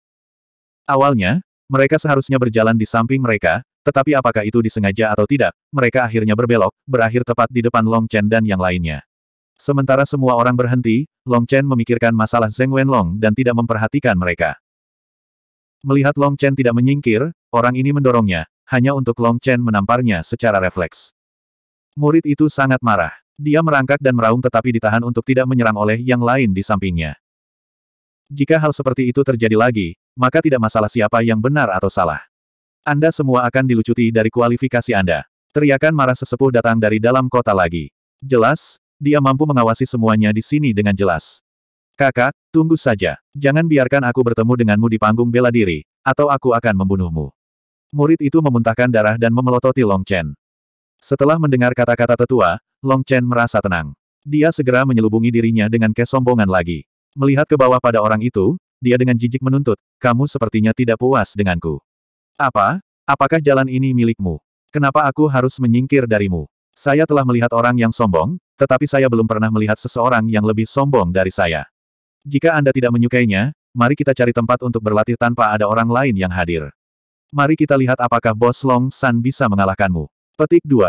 Awalnya, mereka seharusnya berjalan di samping mereka, tetapi apakah itu disengaja atau tidak, mereka akhirnya berbelok, berakhir tepat di depan Long Chen dan yang lainnya. Sementara semua orang berhenti, Long Chen memikirkan masalah Zeng Wenlong dan tidak memperhatikan mereka. Melihat Long Chen tidak menyingkir, orang ini mendorongnya, hanya untuk Long Chen menamparnya secara refleks. Murid itu sangat marah. Dia merangkak dan meraung tetapi ditahan untuk tidak menyerang oleh yang lain di sampingnya. Jika hal seperti itu terjadi lagi, maka tidak masalah siapa yang benar atau salah. Anda semua akan dilucuti dari kualifikasi Anda. Teriakan marah sesepuh datang dari dalam kota lagi. Jelas, dia mampu mengawasi semuanya di sini dengan jelas. Kakak, tunggu saja. Jangan biarkan aku bertemu denganmu di panggung bela diri, atau aku akan membunuhmu. Murid itu memuntahkan darah dan memelototi Long Chen. Setelah mendengar kata-kata tetua, Long Chen merasa tenang. Dia segera menyelubungi dirinya dengan kesombongan lagi. Melihat ke bawah pada orang itu, dia dengan jijik menuntut, kamu sepertinya tidak puas denganku. Apa? Apakah jalan ini milikmu? Kenapa aku harus menyingkir darimu? Saya telah melihat orang yang sombong, tetapi saya belum pernah melihat seseorang yang lebih sombong dari saya. Jika Anda tidak menyukainya, mari kita cari tempat untuk berlatih tanpa ada orang lain yang hadir. Mari kita lihat apakah bos Long San bisa mengalahkanmu. Petik 2.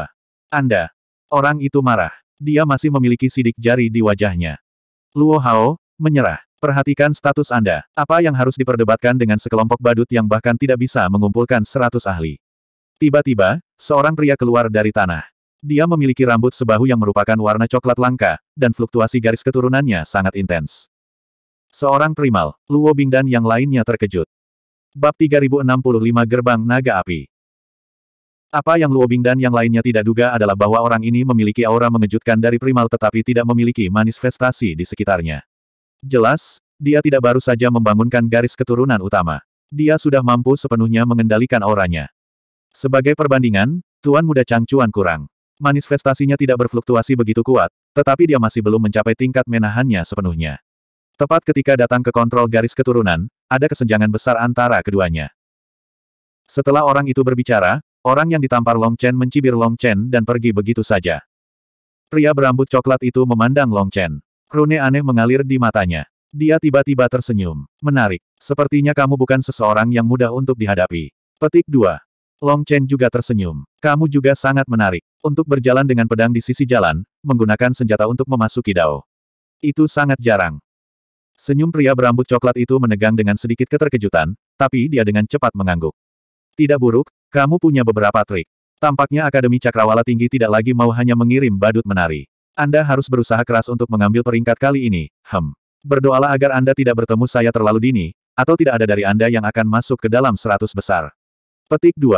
Anda. Orang itu marah. Dia masih memiliki sidik jari di wajahnya. Luo Hao, menyerah. Perhatikan status Anda. Apa yang harus diperdebatkan dengan sekelompok badut yang bahkan tidak bisa mengumpulkan seratus ahli. Tiba-tiba, seorang pria keluar dari tanah. Dia memiliki rambut sebahu yang merupakan warna coklat langka, dan fluktuasi garis keturunannya sangat intens. Seorang primal, Luo Bing dan yang lainnya terkejut. Bab 3065 Gerbang Naga Api Apa yang Luobing dan yang lainnya tidak duga adalah bahwa orang ini memiliki aura mengejutkan dari primal tetapi tidak memiliki manifestasi di sekitarnya. Jelas, dia tidak baru saja membangunkan garis keturunan utama. Dia sudah mampu sepenuhnya mengendalikan auranya. Sebagai perbandingan, Tuan Muda Changcuan kurang. Manifestasinya tidak berfluktuasi begitu kuat, tetapi dia masih belum mencapai tingkat menahannya sepenuhnya. Tepat ketika datang ke kontrol garis keturunan, ada kesenjangan besar antara keduanya. Setelah orang itu berbicara, orang yang ditampar Long Chen mencibir Long Chen dan pergi begitu saja. Pria berambut coklat itu memandang Long Chen. Rune aneh mengalir di matanya. Dia tiba-tiba tersenyum. Menarik. Sepertinya kamu bukan seseorang yang mudah untuk dihadapi. Petik 2. Long Chen juga tersenyum. Kamu juga sangat menarik. Untuk berjalan dengan pedang di sisi jalan, menggunakan senjata untuk memasuki dao. Itu sangat jarang. Senyum pria berambut coklat itu menegang dengan sedikit keterkejutan, tapi dia dengan cepat mengangguk. Tidak buruk, kamu punya beberapa trik. Tampaknya Akademi Cakrawala Tinggi tidak lagi mau hanya mengirim badut menari. Anda harus berusaha keras untuk mengambil peringkat kali ini, hem. Berdoalah agar Anda tidak bertemu saya terlalu dini, atau tidak ada dari Anda yang akan masuk ke dalam seratus besar. Petik 2.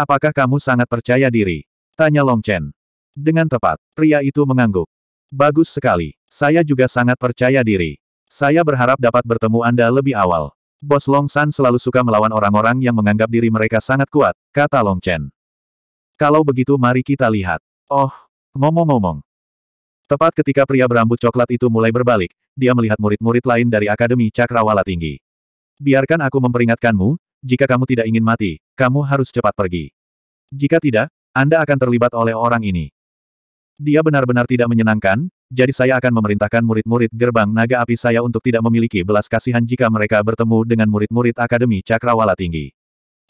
Apakah kamu sangat percaya diri? Tanya Long Chen. Dengan tepat, pria itu mengangguk. Bagus sekali, saya juga sangat percaya diri. Saya berharap dapat bertemu Anda lebih awal. Bos Long San selalu suka melawan orang-orang yang menganggap diri mereka sangat kuat, kata Long Chen. Kalau begitu mari kita lihat. Oh, ngomong-ngomong. Tepat ketika pria berambut coklat itu mulai berbalik, dia melihat murid-murid lain dari Akademi Cakrawala Tinggi. Biarkan aku memperingatkanmu, jika kamu tidak ingin mati, kamu harus cepat pergi. Jika tidak, Anda akan terlibat oleh orang ini. Dia benar-benar tidak menyenangkan, jadi saya akan memerintahkan murid-murid gerbang naga api saya untuk tidak memiliki belas kasihan jika mereka bertemu dengan murid-murid Akademi Cakrawala Tinggi.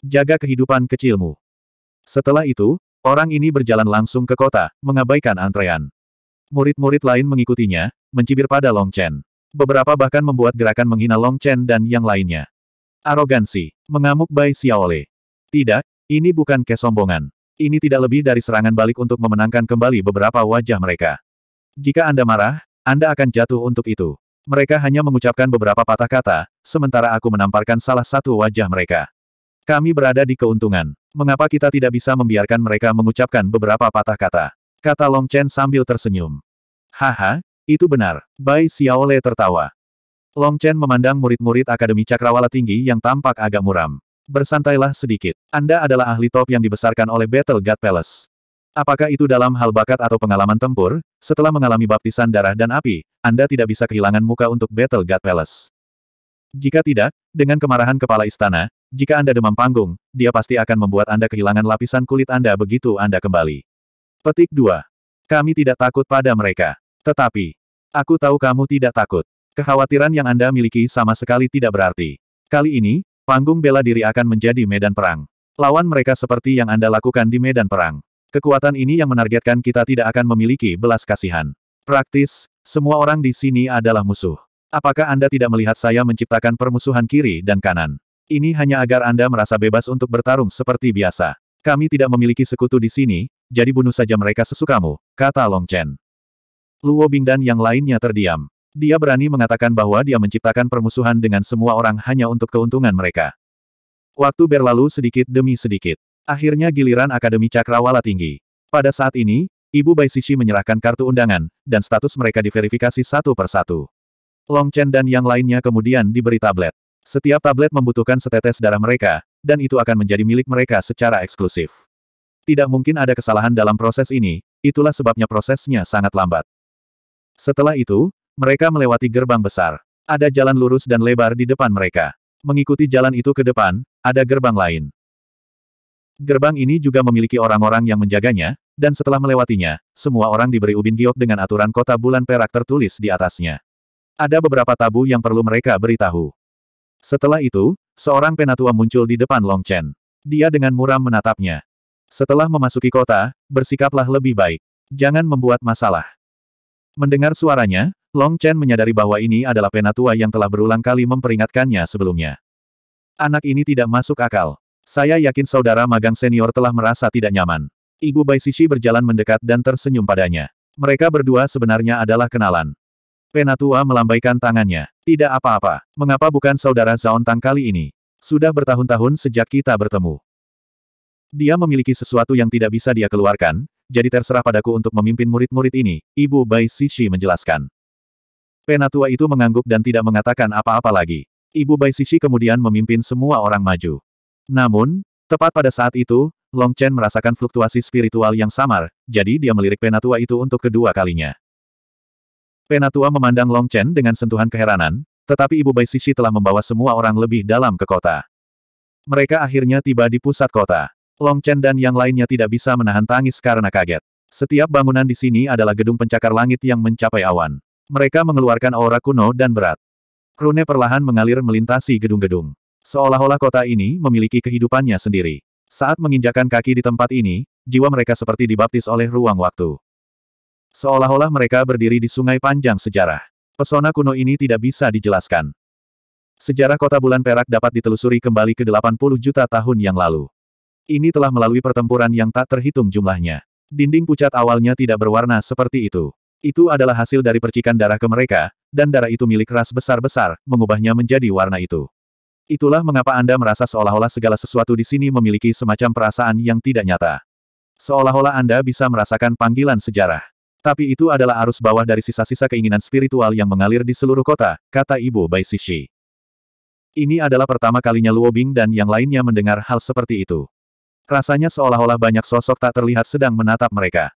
Jaga kehidupan kecilmu. Setelah itu, orang ini berjalan langsung ke kota, mengabaikan antrean. Murid-murid lain mengikutinya, mencibir pada Long Chen. Beberapa bahkan membuat gerakan menghina Long Chen dan yang lainnya. Arogansi. Mengamuk Bai Xiaole. Tidak, ini bukan kesombongan. Ini tidak lebih dari serangan balik untuk memenangkan kembali beberapa wajah mereka. Jika Anda marah, Anda akan jatuh untuk itu. Mereka hanya mengucapkan beberapa patah kata, sementara aku menamparkan salah satu wajah mereka. Kami berada di keuntungan. Mengapa kita tidak bisa membiarkan mereka mengucapkan beberapa patah kata? Kata Long Chen sambil tersenyum. Haha, itu benar. Bai Xiaole tertawa. Long Chen memandang murid-murid Akademi Cakrawala Tinggi yang tampak agak muram. Bersantailah sedikit. Anda adalah ahli top yang dibesarkan oleh Battle God Palace. Apakah itu dalam hal bakat atau pengalaman tempur, setelah mengalami baptisan darah dan api, Anda tidak bisa kehilangan muka untuk Battle God Palace. Jika tidak, dengan kemarahan kepala istana, jika Anda demam panggung, dia pasti akan membuat Anda kehilangan lapisan kulit Anda begitu Anda kembali. Petik 2. Kami tidak takut pada mereka. Tetapi, aku tahu kamu tidak takut. Kekhawatiran yang Anda miliki sama sekali tidak berarti. Kali ini, panggung bela diri akan menjadi medan perang. Lawan mereka seperti yang Anda lakukan di medan perang. Kekuatan ini yang menargetkan kita tidak akan memiliki belas kasihan. Praktis, semua orang di sini adalah musuh. Apakah Anda tidak melihat saya menciptakan permusuhan kiri dan kanan? Ini hanya agar Anda merasa bebas untuk bertarung seperti biasa. Kami tidak memiliki sekutu di sini, jadi bunuh saja mereka sesukamu, kata Long Chen. Luo Bing dan yang lainnya terdiam. Dia berani mengatakan bahwa dia menciptakan permusuhan dengan semua orang hanya untuk keuntungan mereka. Waktu berlalu sedikit demi sedikit. Akhirnya giliran Akademi Cakrawala Tinggi. Pada saat ini, Ibu Bai Sishi menyerahkan kartu undangan, dan status mereka diverifikasi satu per satu. Long Chen dan yang lainnya kemudian diberi tablet. Setiap tablet membutuhkan setetes darah mereka, dan itu akan menjadi milik mereka secara eksklusif. Tidak mungkin ada kesalahan dalam proses ini, itulah sebabnya prosesnya sangat lambat. Setelah itu, mereka melewati gerbang besar. Ada jalan lurus dan lebar di depan mereka. Mengikuti jalan itu ke depan, ada gerbang lain. Gerbang ini juga memiliki orang-orang yang menjaganya, dan setelah melewatinya, semua orang diberi ubin giok dengan aturan kota bulan perak tertulis di atasnya. Ada beberapa tabu yang perlu mereka beritahu. Setelah itu, seorang penatua muncul di depan Long Chen. Dia dengan muram menatapnya. Setelah memasuki kota, bersikaplah lebih baik. Jangan membuat masalah. Mendengar suaranya, Long Chen menyadari bahwa ini adalah penatua yang telah berulang kali memperingatkannya sebelumnya. Anak ini tidak masuk akal. Saya yakin saudara magang senior telah merasa tidak nyaman. Ibu Bai Sisi berjalan mendekat dan tersenyum padanya. Mereka berdua sebenarnya adalah kenalan. Penatua melambaikan tangannya. Tidak apa-apa. Mengapa bukan saudara Zaontang kali ini? Sudah bertahun-tahun sejak kita bertemu. Dia memiliki sesuatu yang tidak bisa dia keluarkan, jadi terserah padaku untuk memimpin murid-murid ini, Ibu Bai Sisi menjelaskan. Penatua itu mengangguk dan tidak mengatakan apa-apa lagi. Ibu Bai Sisi kemudian memimpin semua orang maju. Namun, tepat pada saat itu, Long Chen merasakan fluktuasi spiritual yang samar, jadi dia melirik penatua itu untuk kedua kalinya. Penatua memandang Long Chen dengan sentuhan keheranan, tetapi Ibu Bai Sisi telah membawa semua orang lebih dalam ke kota. Mereka akhirnya tiba di pusat kota. Long Chen dan yang lainnya tidak bisa menahan tangis karena kaget. Setiap bangunan di sini adalah gedung pencakar langit yang mencapai awan. Mereka mengeluarkan aura kuno dan berat. Rune perlahan mengalir melintasi gedung-gedung. Seolah-olah kota ini memiliki kehidupannya sendiri. Saat menginjakan kaki di tempat ini, jiwa mereka seperti dibaptis oleh ruang waktu. Seolah-olah mereka berdiri di sungai panjang sejarah. Pesona kuno ini tidak bisa dijelaskan. Sejarah kota bulan perak dapat ditelusuri kembali ke 80 juta tahun yang lalu. Ini telah melalui pertempuran yang tak terhitung jumlahnya. Dinding pucat awalnya tidak berwarna seperti itu. Itu adalah hasil dari percikan darah ke mereka, dan darah itu milik ras besar-besar, mengubahnya menjadi warna itu. Itulah mengapa Anda merasa seolah-olah segala sesuatu di sini memiliki semacam perasaan yang tidak nyata. Seolah-olah Anda bisa merasakan panggilan sejarah. Tapi itu adalah arus bawah dari sisa-sisa keinginan spiritual yang mengalir di seluruh kota, kata Ibu Bai Sishi. Ini adalah pertama kalinya Luo Bing dan yang lainnya mendengar hal seperti itu. Rasanya seolah-olah banyak sosok tak terlihat sedang menatap mereka.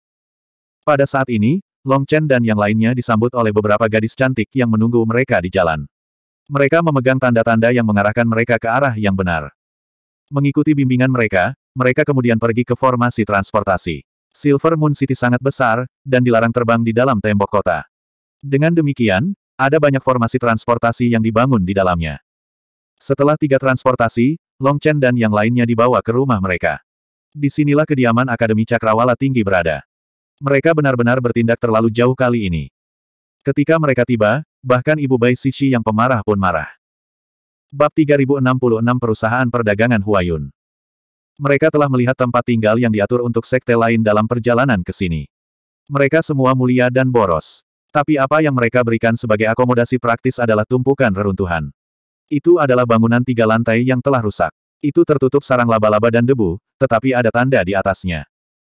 Pada saat ini, Long Chen dan yang lainnya disambut oleh beberapa gadis cantik yang menunggu mereka di jalan. Mereka memegang tanda-tanda yang mengarahkan mereka ke arah yang benar. Mengikuti bimbingan mereka, mereka kemudian pergi ke formasi transportasi. Silver Moon City sangat besar, dan dilarang terbang di dalam tembok kota. Dengan demikian, ada banyak formasi transportasi yang dibangun di dalamnya. Setelah tiga transportasi, Long Chen dan yang lainnya dibawa ke rumah mereka. Disinilah kediaman Akademi Cakrawala Tinggi berada. Mereka benar-benar bertindak terlalu jauh kali ini. Ketika mereka tiba, Bahkan ibu Bai Sishi yang pemarah pun marah. Bab 3066 Perusahaan Perdagangan Huayun Mereka telah melihat tempat tinggal yang diatur untuk sekte lain dalam perjalanan ke sini. Mereka semua mulia dan boros. Tapi apa yang mereka berikan sebagai akomodasi praktis adalah tumpukan reruntuhan. Itu adalah bangunan tiga lantai yang telah rusak. Itu tertutup sarang laba-laba dan debu, tetapi ada tanda di atasnya.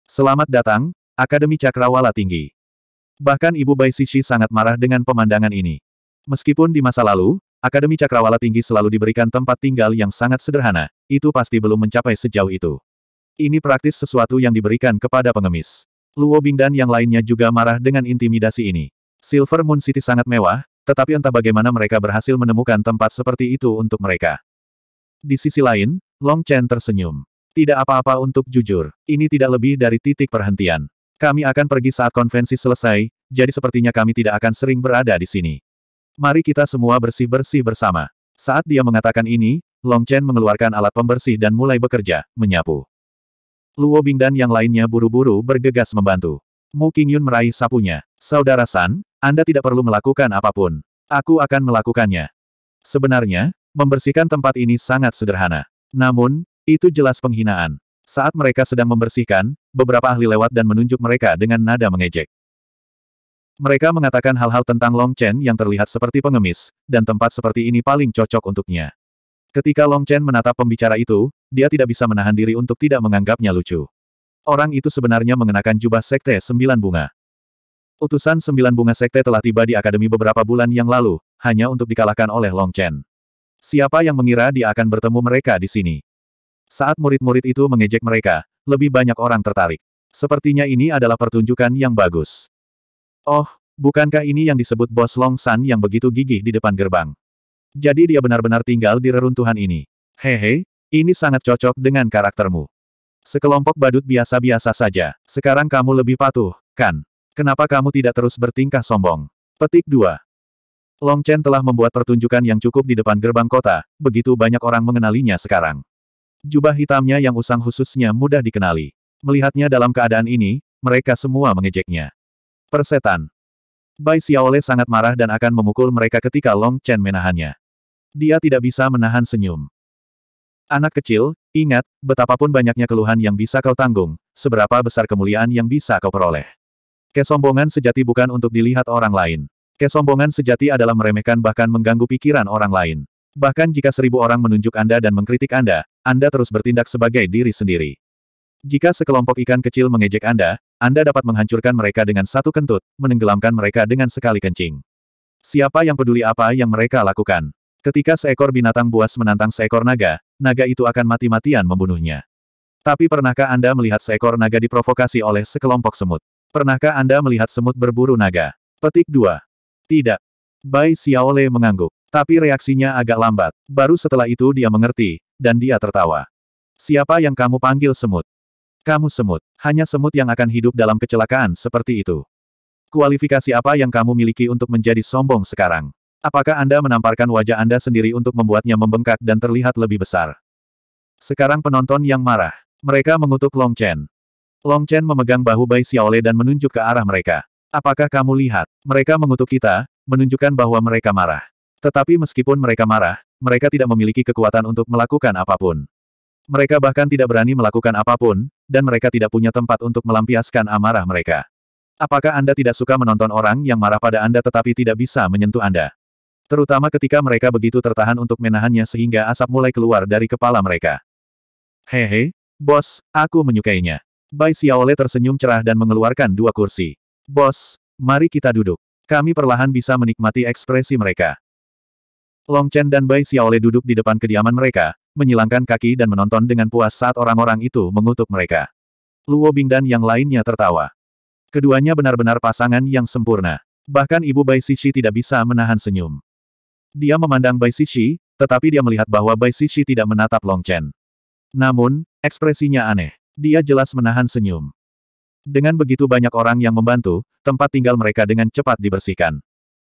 Selamat datang, Akademi Cakrawala Tinggi. Bahkan ibu Bai Sishi sangat marah dengan pemandangan ini. Meskipun di masa lalu, Akademi Cakrawala Tinggi selalu diberikan tempat tinggal yang sangat sederhana, itu pasti belum mencapai sejauh itu. Ini praktis sesuatu yang diberikan kepada pengemis. Luo Bing dan yang lainnya juga marah dengan intimidasi ini. Silver Moon City sangat mewah, tetapi entah bagaimana mereka berhasil menemukan tempat seperti itu untuk mereka. Di sisi lain, Long Chen tersenyum. Tidak apa-apa untuk jujur, ini tidak lebih dari titik perhentian. Kami akan pergi saat konvensi selesai, jadi sepertinya kami tidak akan sering berada di sini. Mari kita semua bersih-bersih bersama. Saat dia mengatakan ini, Long Chen mengeluarkan alat pembersih dan mulai bekerja, menyapu. Luo Bing dan yang lainnya buru-buru bergegas membantu. Mu Yun meraih sapunya. Saudara San, Anda tidak perlu melakukan apapun. Aku akan melakukannya. Sebenarnya, membersihkan tempat ini sangat sederhana. Namun, itu jelas penghinaan. Saat mereka sedang membersihkan, beberapa ahli lewat dan menunjuk mereka dengan nada mengejek. Mereka mengatakan hal-hal tentang Long Chen yang terlihat seperti pengemis, dan tempat seperti ini paling cocok untuknya. Ketika Long Chen menatap pembicara itu, dia tidak bisa menahan diri untuk tidak menganggapnya lucu. Orang itu sebenarnya mengenakan jubah Sekte Sembilan Bunga. Utusan Sembilan Bunga Sekte telah tiba di Akademi beberapa bulan yang lalu, hanya untuk dikalahkan oleh Long Chen. Siapa yang mengira dia akan bertemu mereka di sini? Saat murid-murid itu mengejek mereka, lebih banyak orang tertarik. Sepertinya ini adalah pertunjukan yang bagus. Oh, bukankah ini yang disebut bos Long San yang begitu gigih di depan gerbang? Jadi dia benar-benar tinggal di reruntuhan ini. Hehe, ini sangat cocok dengan karaktermu. Sekelompok badut biasa-biasa saja. Sekarang kamu lebih patuh, kan? Kenapa kamu tidak terus bertingkah sombong? Petik 2. Long Chen telah membuat pertunjukan yang cukup di depan gerbang kota, begitu banyak orang mengenalinya sekarang. Jubah hitamnya yang usang khususnya mudah dikenali. Melihatnya dalam keadaan ini, mereka semua mengejeknya. Persetan. Bai Xiaole sangat marah dan akan memukul mereka ketika Long Chen menahannya. Dia tidak bisa menahan senyum. Anak kecil, ingat, betapapun banyaknya keluhan yang bisa kau tanggung, seberapa besar kemuliaan yang bisa kau peroleh. Kesombongan sejati bukan untuk dilihat orang lain. Kesombongan sejati adalah meremehkan bahkan mengganggu pikiran orang lain. Bahkan jika seribu orang menunjuk Anda dan mengkritik Anda, Anda terus bertindak sebagai diri sendiri. Jika sekelompok ikan kecil mengejek Anda, Anda dapat menghancurkan mereka dengan satu kentut, menenggelamkan mereka dengan sekali kencing. Siapa yang peduli apa yang mereka lakukan? Ketika seekor binatang buas menantang seekor naga, naga itu akan mati-matian membunuhnya. Tapi pernahkah Anda melihat seekor naga diprovokasi oleh sekelompok semut? Pernahkah Anda melihat semut berburu naga? Petik 2. Tidak. Bai Xiaole mengangguk. Tapi reaksinya agak lambat. Baru setelah itu dia mengerti, dan dia tertawa. Siapa yang kamu panggil semut? Kamu semut. Hanya semut yang akan hidup dalam kecelakaan seperti itu. Kualifikasi apa yang kamu miliki untuk menjadi sombong sekarang? Apakah Anda menamparkan wajah Anda sendiri untuk membuatnya membengkak dan terlihat lebih besar? Sekarang penonton yang marah. Mereka mengutuk Long Chen. Long Chen memegang bahu Bai Xiaole dan menunjuk ke arah mereka. Apakah kamu lihat? Mereka mengutuk kita, menunjukkan bahwa mereka marah. Tetapi meskipun mereka marah, mereka tidak memiliki kekuatan untuk melakukan apapun. Mereka bahkan tidak berani melakukan apapun, dan mereka tidak punya tempat untuk melampiaskan amarah mereka. Apakah Anda tidak suka menonton orang yang marah pada Anda tetapi tidak bisa menyentuh Anda? Terutama ketika mereka begitu tertahan untuk menahannya sehingga asap mulai keluar dari kepala mereka. Hehe, bos, aku menyukainya. Bai Xiaole tersenyum cerah dan mengeluarkan dua kursi. Bos, mari kita duduk. Kami perlahan bisa menikmati ekspresi mereka. Long Chen dan Bai Xiaole duduk di depan kediaman mereka, menyilangkan kaki dan menonton dengan puas saat orang-orang itu mengutuk mereka. Luo Bing dan yang lainnya tertawa. Keduanya benar-benar pasangan yang sempurna. Bahkan ibu Bai Xixi tidak bisa menahan senyum. Dia memandang Bai Xixi, tetapi dia melihat bahwa Bai Xixi tidak menatap Long Chen. Namun, ekspresinya aneh. Dia jelas menahan senyum. Dengan begitu banyak orang yang membantu, tempat tinggal mereka dengan cepat dibersihkan.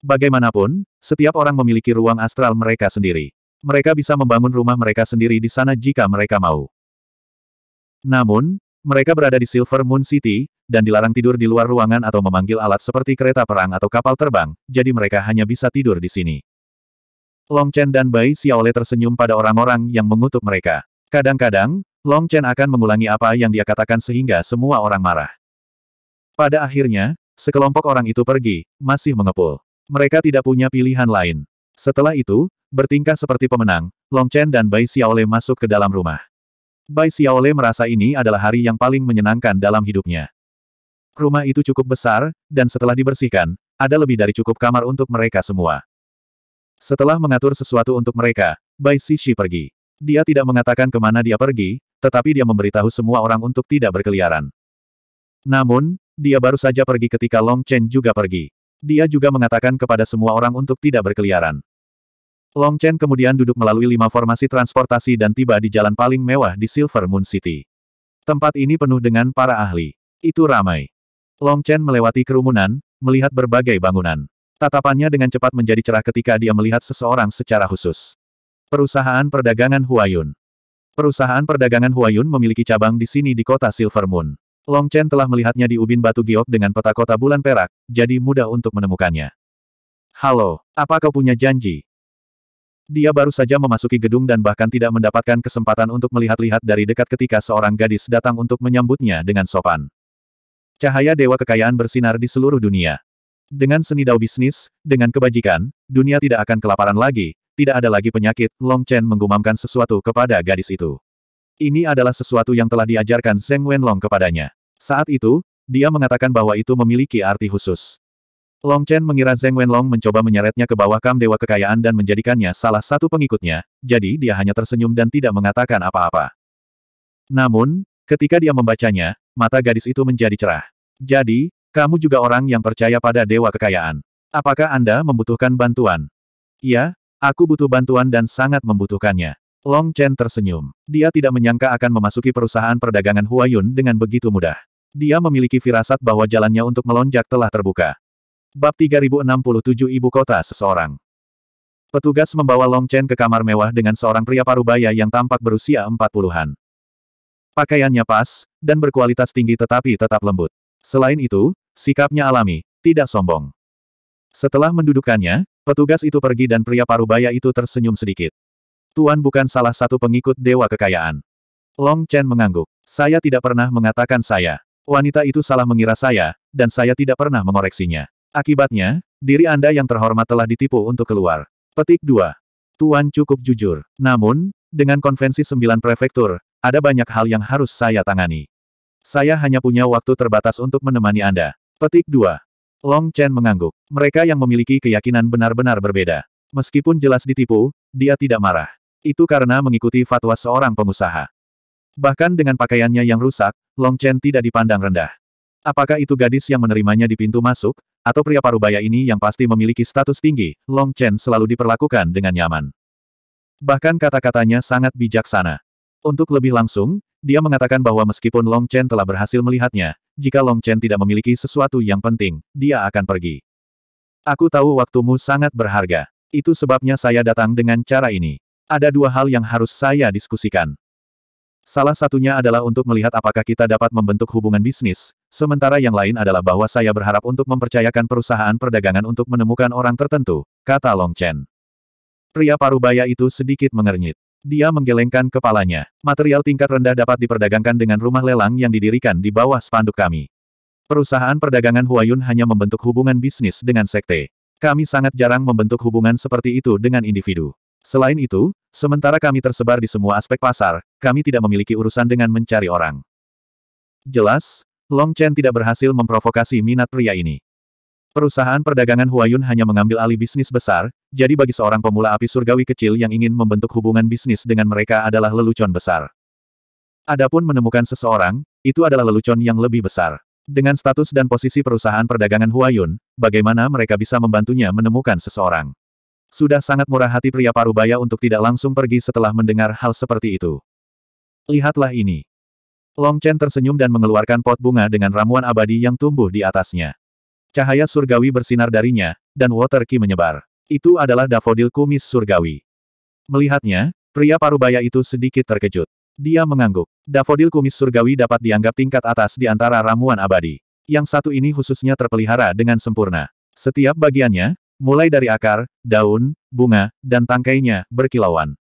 Bagaimanapun, setiap orang memiliki ruang astral mereka sendiri. Mereka bisa membangun rumah mereka sendiri di sana jika mereka mau. Namun, mereka berada di Silver Moon City, dan dilarang tidur di luar ruangan atau memanggil alat seperti kereta perang atau kapal terbang, jadi mereka hanya bisa tidur di sini. Long Chen dan Bai Xiaole tersenyum pada orang-orang yang mengutuk mereka. Kadang-kadang, Long Chen akan mengulangi apa yang dia katakan sehingga semua orang marah. Pada akhirnya, sekelompok orang itu pergi, masih mengepul. Mereka tidak punya pilihan lain. Setelah itu, bertingkah seperti pemenang, Long Chen dan Bai Xiaole masuk ke dalam rumah. Bai Xiaole merasa ini adalah hari yang paling menyenangkan dalam hidupnya. Rumah itu cukup besar, dan setelah dibersihkan, ada lebih dari cukup kamar untuk mereka semua. Setelah mengatur sesuatu untuk mereka, Bai Xixi pergi. Dia tidak mengatakan kemana dia pergi, tetapi dia memberitahu semua orang untuk tidak berkeliaran. Namun, dia baru saja pergi ketika Long Chen juga pergi. Dia juga mengatakan kepada semua orang untuk tidak berkeliaran. Long Chen kemudian duduk melalui lima formasi transportasi dan tiba di jalan paling mewah di Silver Moon City. Tempat ini penuh dengan para ahli. Itu ramai. Long Chen melewati kerumunan, melihat berbagai bangunan. Tatapannya dengan cepat menjadi cerah ketika dia melihat seseorang secara khusus. Perusahaan Perdagangan Huayun Perusahaan Perdagangan Huayun memiliki cabang di sini di kota Silver Moon. Long Chen telah melihatnya di ubin batu giok dengan peta kota bulan perak, jadi mudah untuk menemukannya. Halo, apa kau punya janji? Dia baru saja memasuki gedung dan bahkan tidak mendapatkan kesempatan untuk melihat-lihat dari dekat ketika seorang gadis datang untuk menyambutnya dengan sopan. Cahaya dewa kekayaan bersinar di seluruh dunia. Dengan seni dao bisnis, dengan kebajikan, dunia tidak akan kelaparan lagi, tidak ada lagi penyakit, Long Chen menggumamkan sesuatu kepada gadis itu. Ini adalah sesuatu yang telah diajarkan Zeng Wenlong kepadanya. Saat itu, dia mengatakan bahwa itu memiliki arti khusus. Long Chen mengira Zeng Wenlong mencoba menyeretnya ke bawah kam Dewa Kekayaan dan menjadikannya salah satu pengikutnya, jadi dia hanya tersenyum dan tidak mengatakan apa-apa. Namun, ketika dia membacanya, mata gadis itu menjadi cerah. Jadi, kamu juga orang yang percaya pada Dewa Kekayaan. Apakah Anda membutuhkan bantuan? Ya, aku butuh bantuan dan sangat membutuhkannya. Long Chen tersenyum. Dia tidak menyangka akan memasuki perusahaan perdagangan Huayun dengan begitu mudah. Dia memiliki firasat bahwa jalannya untuk melonjak telah terbuka. Bab 3067 Ibu Kota Seseorang Petugas membawa Long Chen ke kamar mewah dengan seorang pria parubaya yang tampak berusia 40-an. Pakaiannya pas, dan berkualitas tinggi tetapi tetap lembut. Selain itu, sikapnya alami, tidak sombong. Setelah mendudukannya, petugas itu pergi dan pria parubaya itu tersenyum sedikit. Tuan bukan salah satu pengikut Dewa Kekayaan. Long Chen mengangguk. Saya tidak pernah mengatakan saya. Wanita itu salah mengira saya, dan saya tidak pernah mengoreksinya. Akibatnya, diri Anda yang terhormat telah ditipu untuk keluar. Petik 2. Tuan cukup jujur. Namun, dengan konvensi sembilan prefektur, ada banyak hal yang harus saya tangani. Saya hanya punya waktu terbatas untuk menemani Anda. Petik 2. Long Chen mengangguk. Mereka yang memiliki keyakinan benar-benar berbeda. Meskipun jelas ditipu, dia tidak marah. Itu karena mengikuti fatwa seorang pengusaha. Bahkan dengan pakaiannya yang rusak, Long Chen tidak dipandang rendah. Apakah itu gadis yang menerimanya di pintu masuk, atau pria parubaya ini yang pasti memiliki status tinggi, Long Chen selalu diperlakukan dengan nyaman. Bahkan kata-katanya sangat bijaksana. Untuk lebih langsung, dia mengatakan bahwa meskipun Long Chen telah berhasil melihatnya, jika Long Chen tidak memiliki sesuatu yang penting, dia akan pergi. Aku tahu waktumu sangat berharga. Itu sebabnya saya datang dengan cara ini. Ada dua hal yang harus saya diskusikan. Salah satunya adalah untuk melihat apakah kita dapat membentuk hubungan bisnis, sementara yang lain adalah bahwa saya berharap untuk mempercayakan perusahaan perdagangan untuk menemukan orang tertentu, kata Long Chen. Pria parubaya itu sedikit mengernyit. Dia menggelengkan kepalanya. Material tingkat rendah dapat diperdagangkan dengan rumah lelang yang didirikan di bawah spanduk kami. Perusahaan perdagangan Huayun hanya membentuk hubungan bisnis dengan sekte. Kami sangat jarang membentuk hubungan seperti itu dengan individu. Selain itu, sementara kami tersebar di semua aspek pasar, kami tidak memiliki urusan dengan mencari orang. Jelas, Long Chen tidak berhasil memprovokasi minat pria ini. Perusahaan perdagangan Huayun hanya mengambil alih bisnis besar, jadi bagi seorang pemula api surgawi kecil yang ingin membentuk hubungan bisnis dengan mereka adalah lelucon besar. Adapun menemukan seseorang, itu adalah lelucon yang lebih besar. Dengan status dan posisi perusahaan perdagangan Huayun, bagaimana mereka bisa membantunya menemukan seseorang? Sudah sangat murah hati pria parubaya untuk tidak langsung pergi setelah mendengar hal seperti itu. Lihatlah ini. Long Chen tersenyum dan mengeluarkan pot bunga dengan ramuan abadi yang tumbuh di atasnya. Cahaya surgawi bersinar darinya, dan water key menyebar. Itu adalah dafodil kumis surgawi. Melihatnya, pria parubaya itu sedikit terkejut. Dia mengangguk. Dafodil kumis surgawi dapat dianggap tingkat atas di antara ramuan abadi. Yang satu ini khususnya terpelihara dengan sempurna. Setiap bagiannya, Mulai dari akar, daun, bunga, dan tangkainya, berkilauan.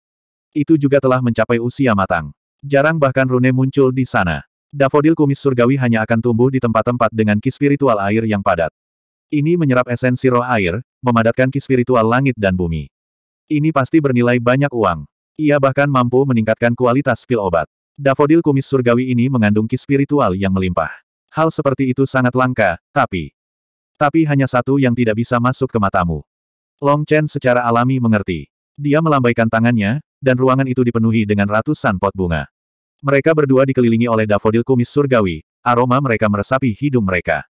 Itu juga telah mencapai usia matang. Jarang bahkan rune muncul di sana. Dafodil kumis surgawi hanya akan tumbuh di tempat-tempat dengan ki spiritual air yang padat. Ini menyerap esensi roh air, memadatkan ki spiritual langit dan bumi. Ini pasti bernilai banyak uang. Ia bahkan mampu meningkatkan kualitas pil obat. Dafodil kumis surgawi ini mengandung ki spiritual yang melimpah. Hal seperti itu sangat langka, tapi tapi hanya satu yang tidak bisa masuk ke matamu. Long Chen secara alami mengerti. Dia melambaikan tangannya, dan ruangan itu dipenuhi dengan ratusan pot bunga. Mereka berdua dikelilingi oleh dafodil kumis surgawi, aroma mereka meresapi hidung mereka.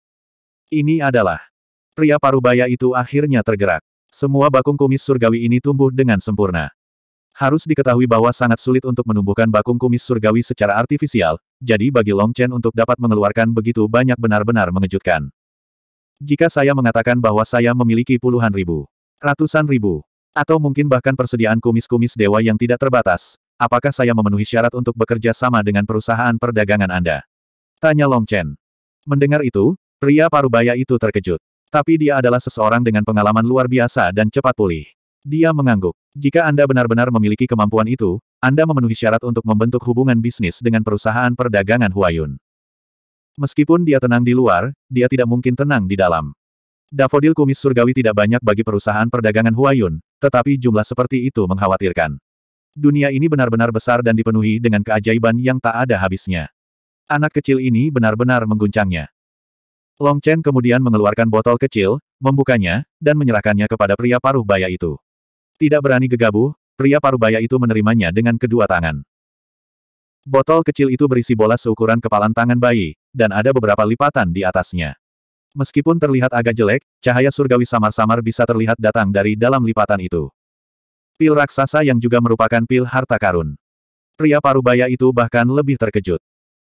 Ini adalah pria parubaya itu akhirnya tergerak. Semua bakung kumis surgawi ini tumbuh dengan sempurna. Harus diketahui bahwa sangat sulit untuk menumbuhkan bakung kumis surgawi secara artifisial, jadi bagi Long Chen untuk dapat mengeluarkan begitu banyak benar-benar mengejutkan. Jika saya mengatakan bahwa saya memiliki puluhan ribu, ratusan ribu, atau mungkin bahkan persediaan kumis-kumis dewa yang tidak terbatas, apakah saya memenuhi syarat untuk bekerja sama dengan perusahaan perdagangan Anda? Tanya Long Chen. Mendengar itu, pria parubaya itu terkejut. Tapi dia adalah seseorang dengan pengalaman luar biasa dan cepat pulih. Dia mengangguk. Jika Anda benar-benar memiliki kemampuan itu, Anda memenuhi syarat untuk membentuk hubungan bisnis dengan perusahaan perdagangan Huayun. Meskipun dia tenang di luar, dia tidak mungkin tenang di dalam. Dafodil kumis surgawi tidak banyak bagi perusahaan perdagangan Huayun, tetapi jumlah seperti itu mengkhawatirkan. Dunia ini benar-benar besar dan dipenuhi dengan keajaiban yang tak ada habisnya. Anak kecil ini benar-benar mengguncangnya. Long Chen kemudian mengeluarkan botol kecil, membukanya, dan menyerahkannya kepada pria paruh baya itu. Tidak berani gegabah, pria paruh baya itu menerimanya dengan kedua tangan. Botol kecil itu berisi bola seukuran kepalan tangan bayi, dan ada beberapa lipatan di atasnya. Meskipun terlihat agak jelek, cahaya surgawi samar-samar bisa terlihat datang dari dalam lipatan itu. Pil raksasa yang juga merupakan pil harta karun. Pria parubaya itu bahkan lebih terkejut.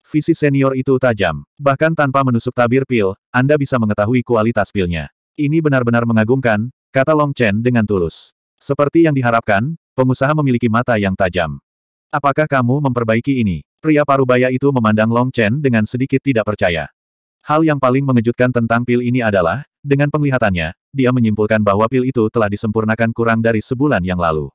Visi senior itu tajam. Bahkan tanpa menusuk tabir pil, Anda bisa mengetahui kualitas pilnya. Ini benar-benar mengagumkan, kata Long Chen dengan tulus. Seperti yang diharapkan, pengusaha memiliki mata yang tajam. Apakah kamu memperbaiki ini? Pria parubaya itu memandang Long Chen dengan sedikit tidak percaya. Hal yang paling mengejutkan tentang pil ini adalah, dengan penglihatannya, dia menyimpulkan bahwa pil itu telah disempurnakan kurang dari sebulan yang lalu.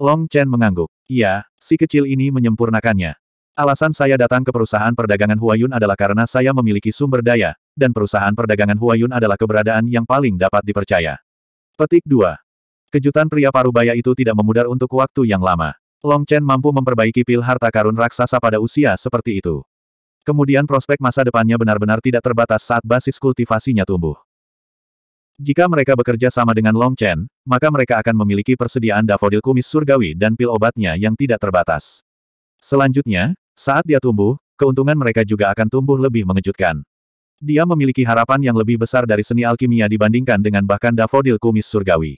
Long Chen mengangguk. "Ya, si kecil ini menyempurnakannya. Alasan saya datang ke perusahaan perdagangan Huayun adalah karena saya memiliki sumber daya, dan perusahaan perdagangan Huayun adalah keberadaan yang paling dapat dipercaya. Petik 2. Kejutan pria parubaya itu tidak memudar untuk waktu yang lama. Long Chen mampu memperbaiki pil harta karun raksasa pada usia seperti itu. Kemudian prospek masa depannya benar-benar tidak terbatas saat basis kultivasinya tumbuh. Jika mereka bekerja sama dengan Long Chen, maka mereka akan memiliki persediaan dafodil kumis surgawi dan pil obatnya yang tidak terbatas. Selanjutnya, saat dia tumbuh, keuntungan mereka juga akan tumbuh lebih mengejutkan. Dia memiliki harapan yang lebih besar dari seni alkimia dibandingkan dengan bahkan dafodil kumis surgawi.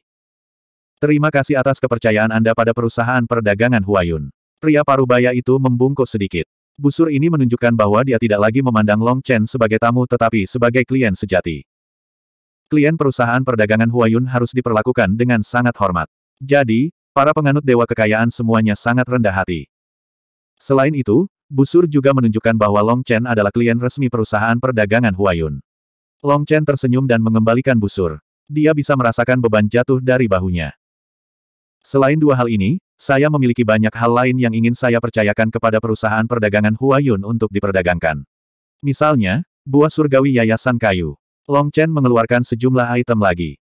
Terima kasih atas kepercayaan Anda pada perusahaan perdagangan Huayun. Pria parubaya itu membungkuk sedikit. Busur ini menunjukkan bahwa dia tidak lagi memandang Long Chen sebagai tamu tetapi sebagai klien sejati. Klien perusahaan perdagangan Huayun harus diperlakukan dengan sangat hormat. Jadi, para penganut dewa kekayaan semuanya sangat rendah hati. Selain itu, Busur juga menunjukkan bahwa Long Chen adalah klien resmi perusahaan perdagangan Huayun. Long Chen tersenyum dan mengembalikan busur. Dia bisa merasakan beban jatuh dari bahunya. Selain dua hal ini, saya memiliki banyak hal lain yang ingin saya percayakan kepada perusahaan perdagangan Huayun untuk diperdagangkan. Misalnya, buah surgawi yayasan kayu. Long Chen mengeluarkan sejumlah item lagi.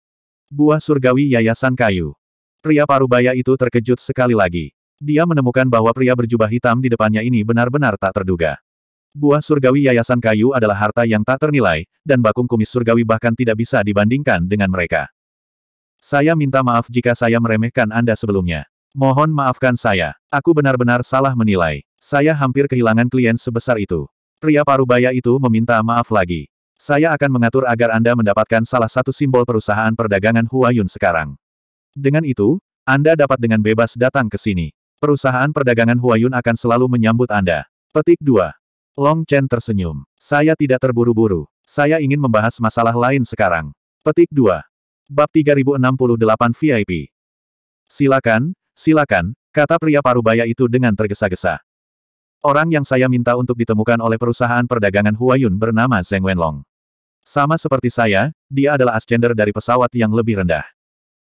Buah surgawi yayasan kayu. Pria parubaya itu terkejut sekali lagi. Dia menemukan bahwa pria berjubah hitam di depannya ini benar-benar tak terduga. Buah surgawi yayasan kayu adalah harta yang tak ternilai, dan bakung kumis surgawi bahkan tidak bisa dibandingkan dengan mereka. Saya minta maaf jika saya meremehkan Anda sebelumnya. Mohon maafkan saya. Aku benar-benar salah menilai. Saya hampir kehilangan klien sebesar itu. Pria parubaya itu meminta maaf lagi. Saya akan mengatur agar Anda mendapatkan salah satu simbol perusahaan perdagangan Huayun sekarang. Dengan itu, Anda dapat dengan bebas datang ke sini. Perusahaan perdagangan Huayun akan selalu menyambut Anda. Petik 2. Long Chen tersenyum. Saya tidak terburu-buru. Saya ingin membahas masalah lain sekarang. Petik 2. Bab 3068 VIP. Silakan, silakan, kata pria parubaya itu dengan tergesa-gesa. Orang yang saya minta untuk ditemukan oleh perusahaan perdagangan Huayun bernama Zeng Wenlong. Sama seperti saya, dia adalah ascender dari pesawat yang lebih rendah.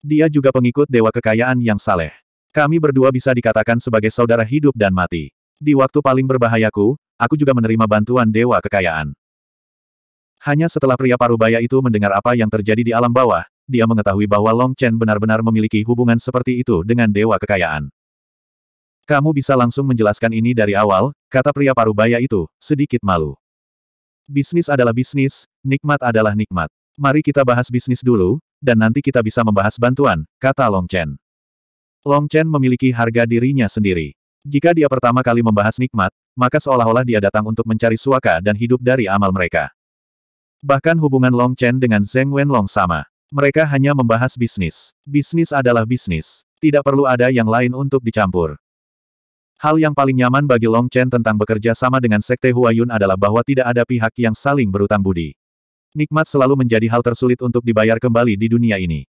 Dia juga pengikut dewa kekayaan yang saleh. Kami berdua bisa dikatakan sebagai saudara hidup dan mati. Di waktu paling berbahayaku, aku juga menerima bantuan dewa kekayaan. Hanya setelah pria parubaya itu mendengar apa yang terjadi di alam bawah, dia mengetahui bahwa Long Chen benar-benar memiliki hubungan seperti itu dengan Dewa Kekayaan. Kamu bisa langsung menjelaskan ini dari awal, kata pria parubaya itu, sedikit malu. Bisnis adalah bisnis, nikmat adalah nikmat. Mari kita bahas bisnis dulu, dan nanti kita bisa membahas bantuan, kata Long Chen. Long Chen memiliki harga dirinya sendiri. Jika dia pertama kali membahas nikmat, maka seolah-olah dia datang untuk mencari suaka dan hidup dari amal mereka. Bahkan hubungan Long Chen dengan Zheng Wenlong sama. Mereka hanya membahas bisnis. Bisnis adalah bisnis. Tidak perlu ada yang lain untuk dicampur. Hal yang paling nyaman bagi Long Chen tentang bekerja sama dengan Sekte Huayun adalah bahwa tidak ada pihak yang saling berutang budi. Nikmat selalu menjadi hal tersulit untuk dibayar kembali di dunia ini.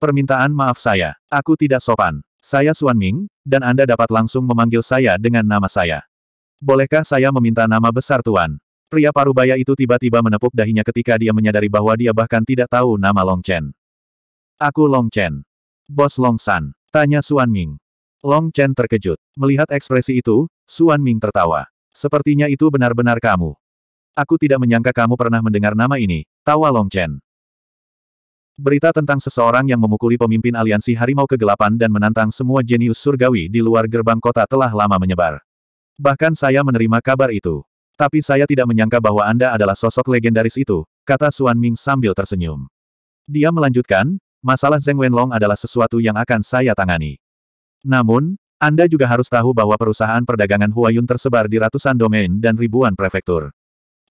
Permintaan maaf saya. Aku tidak sopan. Saya Suan Ming, dan Anda dapat langsung memanggil saya dengan nama saya. Bolehkah saya meminta nama besar Tuan? Pria parubaya itu tiba-tiba menepuk dahinya ketika dia menyadari bahwa dia bahkan tidak tahu nama Long Chen. Aku Long Chen. Bos Long San. Tanya Suan Ming. Long Chen terkejut. Melihat ekspresi itu, Suan Ming tertawa. Sepertinya itu benar-benar kamu. Aku tidak menyangka kamu pernah mendengar nama ini, tawa Long Chen. Berita tentang seseorang yang memukuli pemimpin aliansi harimau kegelapan dan menantang semua jenius surgawi di luar gerbang kota telah lama menyebar. Bahkan saya menerima kabar itu. Tapi saya tidak menyangka bahwa Anda adalah sosok legendaris itu, kata Suan Ming sambil tersenyum. Dia melanjutkan, masalah Zeng Wenlong adalah sesuatu yang akan saya tangani. Namun, Anda juga harus tahu bahwa perusahaan perdagangan Huayun tersebar di ratusan domain dan ribuan prefektur.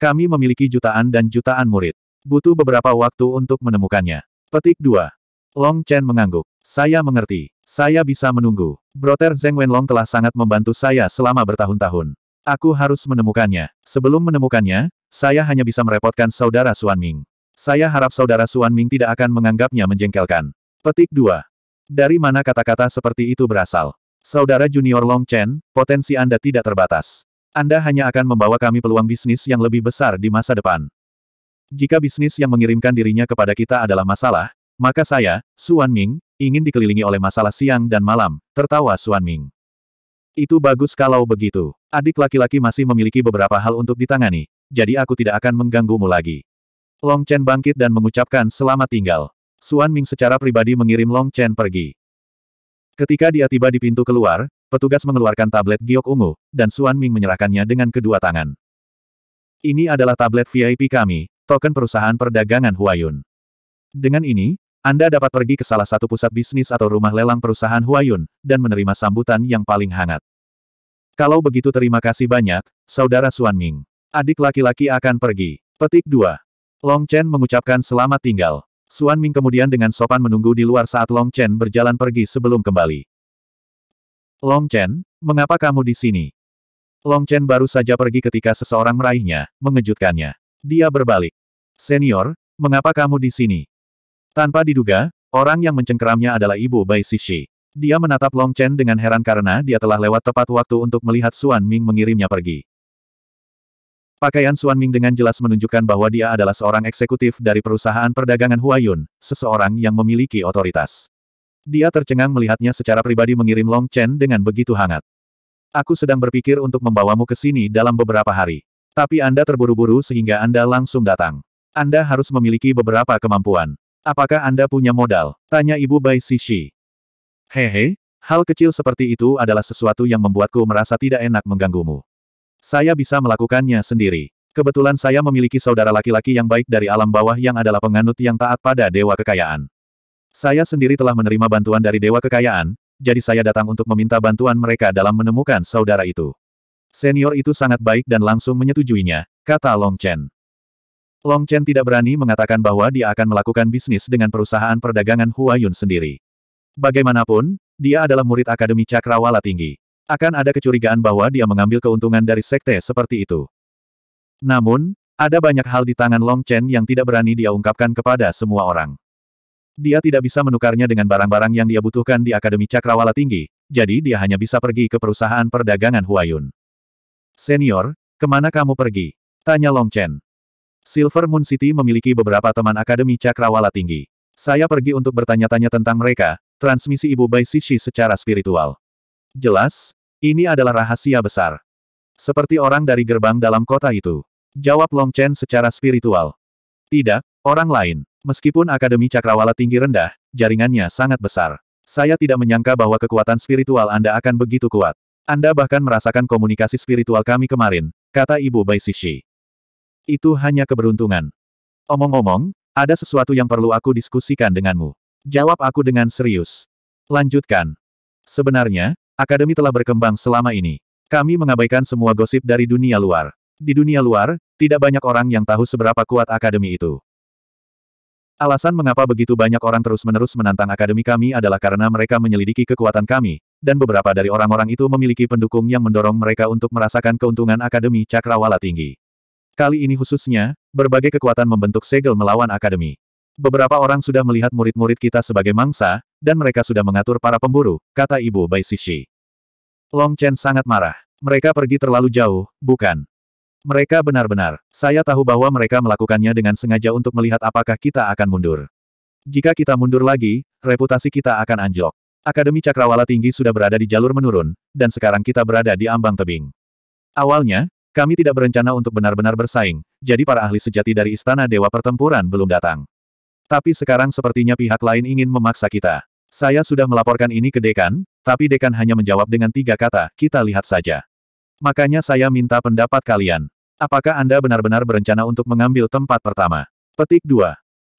Kami memiliki jutaan dan jutaan murid. Butuh beberapa waktu untuk menemukannya. Petik 2. Long Chen mengangguk. Saya mengerti. Saya bisa menunggu. Broter Zeng Wenlong telah sangat membantu saya selama bertahun-tahun. Aku harus menemukannya. Sebelum menemukannya, saya hanya bisa merepotkan saudara Suan Ming. Saya harap saudara Suan Ming tidak akan menganggapnya menjengkelkan. Petik 2. Dari mana kata-kata seperti itu berasal? Saudara junior Long Chen, potensi Anda tidak terbatas. Anda hanya akan membawa kami peluang bisnis yang lebih besar di masa depan. Jika bisnis yang mengirimkan dirinya kepada kita adalah masalah, maka saya, Suan Ming, ingin dikelilingi oleh masalah siang dan malam, tertawa Suan Ming. Itu bagus kalau begitu. Adik laki-laki masih memiliki beberapa hal untuk ditangani, jadi aku tidak akan mengganggumu lagi. Long Chen bangkit dan mengucapkan selamat tinggal. Suan Ming secara pribadi mengirim Long Chen pergi. Ketika dia tiba di pintu keluar, petugas mengeluarkan tablet giok ungu, dan Suan Ming menyerahkannya dengan kedua tangan. Ini adalah tablet VIP kami, token perusahaan perdagangan Huayun. Dengan ini, anda dapat pergi ke salah satu pusat bisnis atau rumah lelang perusahaan Huayun, dan menerima sambutan yang paling hangat. Kalau begitu terima kasih banyak, Saudara Suan Ming. Adik laki-laki akan pergi. Petik 2. Long Chen mengucapkan selamat tinggal. Suan Ming kemudian dengan sopan menunggu di luar saat Long Chen berjalan pergi sebelum kembali. Long Chen, mengapa kamu di sini? Long Chen baru saja pergi ketika seseorang meraihnya, mengejutkannya. Dia berbalik. Senior, mengapa kamu di sini? Tanpa diduga, orang yang mencengkeramnya adalah ibu Bai Sisi. Dia menatap Long Chen dengan heran karena dia telah lewat tepat waktu untuk melihat Xuan Ming mengirimnya pergi. Pakaian Xuan Ming dengan jelas menunjukkan bahwa dia adalah seorang eksekutif dari perusahaan perdagangan Huayun, seseorang yang memiliki otoritas. Dia tercengang melihatnya secara pribadi mengirim Long Chen dengan begitu hangat. Aku sedang berpikir untuk membawamu ke sini dalam beberapa hari. Tapi Anda terburu-buru sehingga Anda langsung datang. Anda harus memiliki beberapa kemampuan. Apakah Anda punya modal? Tanya Ibu Bai Sishi. Hehe, hal kecil seperti itu adalah sesuatu yang membuatku merasa tidak enak mengganggumu. Saya bisa melakukannya sendiri. Kebetulan saya memiliki saudara laki-laki yang baik dari alam bawah yang adalah penganut yang taat pada Dewa Kekayaan. Saya sendiri telah menerima bantuan dari Dewa Kekayaan, jadi saya datang untuk meminta bantuan mereka dalam menemukan saudara itu. Senior itu sangat baik dan langsung menyetujuinya, kata Long Chen. Long Chen tidak berani mengatakan bahwa dia akan melakukan bisnis dengan perusahaan perdagangan Huayun sendiri. Bagaimanapun, dia adalah murid Akademi Cakrawala Tinggi. Akan ada kecurigaan bahwa dia mengambil keuntungan dari sekte seperti itu. Namun, ada banyak hal di tangan Long Chen yang tidak berani dia ungkapkan kepada semua orang. Dia tidak bisa menukarnya dengan barang-barang yang dia butuhkan di Akademi Cakrawala Tinggi, jadi dia hanya bisa pergi ke perusahaan perdagangan Huayun. Senior, kemana kamu pergi? Tanya Long Chen. Silver Moon City memiliki beberapa teman akademi cakrawala tinggi. Saya pergi untuk bertanya-tanya tentang mereka, transmisi Ibu Bai Sishi secara spiritual. Jelas, ini adalah rahasia besar. Seperti orang dari gerbang dalam kota itu. Jawab Long Chen secara spiritual. Tidak, orang lain. Meskipun Akademi Cakrawala tinggi rendah, jaringannya sangat besar. Saya tidak menyangka bahwa kekuatan spiritual Anda akan begitu kuat. Anda bahkan merasakan komunikasi spiritual kami kemarin, kata Ibu Bai Sishi. Itu hanya keberuntungan. Omong-omong, ada sesuatu yang perlu aku diskusikan denganmu. Jawab aku dengan serius. Lanjutkan. Sebenarnya, Akademi telah berkembang selama ini. Kami mengabaikan semua gosip dari dunia luar. Di dunia luar, tidak banyak orang yang tahu seberapa kuat Akademi itu. Alasan mengapa begitu banyak orang terus-menerus menantang Akademi kami adalah karena mereka menyelidiki kekuatan kami, dan beberapa dari orang-orang itu memiliki pendukung yang mendorong mereka untuk merasakan keuntungan Akademi Cakrawala tinggi. Kali ini khususnya, berbagai kekuatan membentuk segel melawan akademi. Beberapa orang sudah melihat murid-murid kita sebagai mangsa, dan mereka sudah mengatur para pemburu, kata Ibu Bai Sishi. Long Chen sangat marah. Mereka pergi terlalu jauh, bukan? Mereka benar-benar. Saya tahu bahwa mereka melakukannya dengan sengaja untuk melihat apakah kita akan mundur. Jika kita mundur lagi, reputasi kita akan anjlok. Akademi Cakrawala Tinggi sudah berada di jalur menurun, dan sekarang kita berada di ambang tebing. Awalnya, kami tidak berencana untuk benar-benar bersaing, jadi para ahli sejati dari Istana Dewa Pertempuran belum datang. Tapi sekarang sepertinya pihak lain ingin memaksa kita. Saya sudah melaporkan ini ke Dekan, tapi Dekan hanya menjawab dengan tiga kata, kita lihat saja. Makanya saya minta pendapat kalian. Apakah Anda benar-benar berencana untuk mengambil tempat pertama? Petik 2.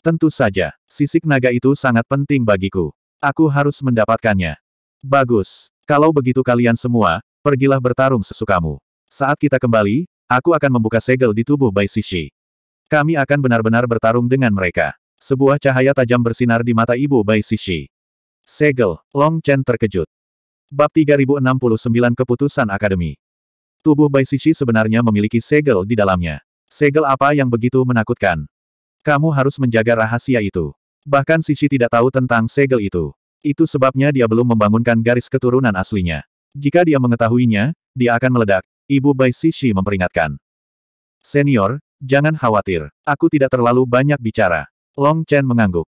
Tentu saja, sisik naga itu sangat penting bagiku. Aku harus mendapatkannya. Bagus. Kalau begitu kalian semua, pergilah bertarung sesukamu. Saat kita kembali, aku akan membuka segel di tubuh Bai Sishi. Kami akan benar-benar bertarung dengan mereka. Sebuah cahaya tajam bersinar di mata ibu Bai Sishi. Segel, Long Chen terkejut. Bab 3069 Keputusan Akademi Tubuh Bai Sishi sebenarnya memiliki segel di dalamnya. Segel apa yang begitu menakutkan? Kamu harus menjaga rahasia itu. Bahkan Sishi tidak tahu tentang segel itu. Itu sebabnya dia belum membangunkan garis keturunan aslinya. Jika dia mengetahuinya, dia akan meledak, Ibu Bai Sishi memperingatkan. Senior, jangan khawatir, aku tidak terlalu banyak bicara. Long Chen mengangguk.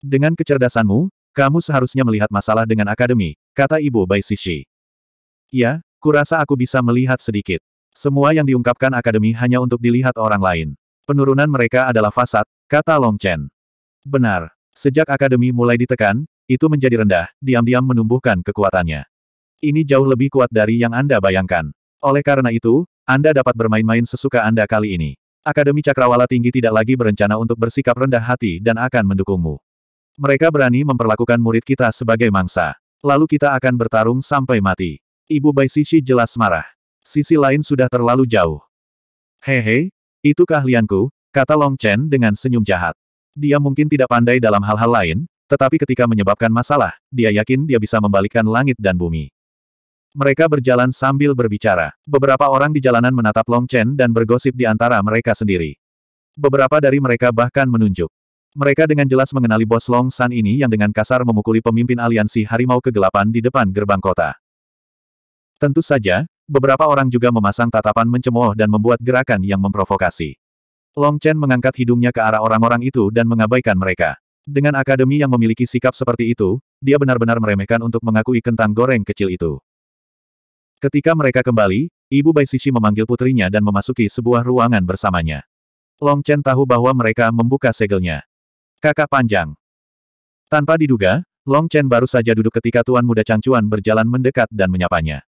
Dengan kecerdasanmu, kamu seharusnya melihat masalah dengan akademi, kata Ibu Bai Sishi. Ya, kurasa aku bisa melihat sedikit. Semua yang diungkapkan akademi hanya untuk dilihat orang lain. Penurunan mereka adalah fasad, kata Long Chen. Benar. Sejak akademi mulai ditekan, itu menjadi rendah, diam-diam menumbuhkan kekuatannya. Ini jauh lebih kuat dari yang Anda bayangkan. Oleh karena itu, Anda dapat bermain-main sesuka Anda kali ini. Akademi Cakrawala Tinggi tidak lagi berencana untuk bersikap rendah hati dan akan mendukungmu. Mereka berani memperlakukan murid kita sebagai mangsa. Lalu kita akan bertarung sampai mati. Ibu Bai Sisi jelas marah. Sisi lain sudah terlalu jauh. Hehe, itu keahlianku, kata Long Chen dengan senyum jahat. Dia mungkin tidak pandai dalam hal-hal lain, tetapi ketika menyebabkan masalah, dia yakin dia bisa membalikkan langit dan bumi. Mereka berjalan sambil berbicara. Beberapa orang di jalanan menatap Long Chen dan bergosip di antara mereka sendiri. Beberapa dari mereka bahkan menunjuk. Mereka dengan jelas mengenali bos Long San ini yang dengan kasar memukuli pemimpin aliansi harimau kegelapan di depan gerbang kota. Tentu saja, beberapa orang juga memasang tatapan mencemooh dan membuat gerakan yang memprovokasi. Long Chen mengangkat hidungnya ke arah orang-orang itu dan mengabaikan mereka. Dengan akademi yang memiliki sikap seperti itu, dia benar-benar meremehkan untuk mengakui kentang goreng kecil itu. Ketika mereka kembali, Ibu Baishishi memanggil putrinya dan memasuki sebuah ruangan bersamanya. Long Chen tahu bahwa mereka membuka segelnya. Kakak panjang. Tanpa diduga, Long Chen baru saja duduk ketika Tuan Muda Changchuan berjalan mendekat dan menyapanya.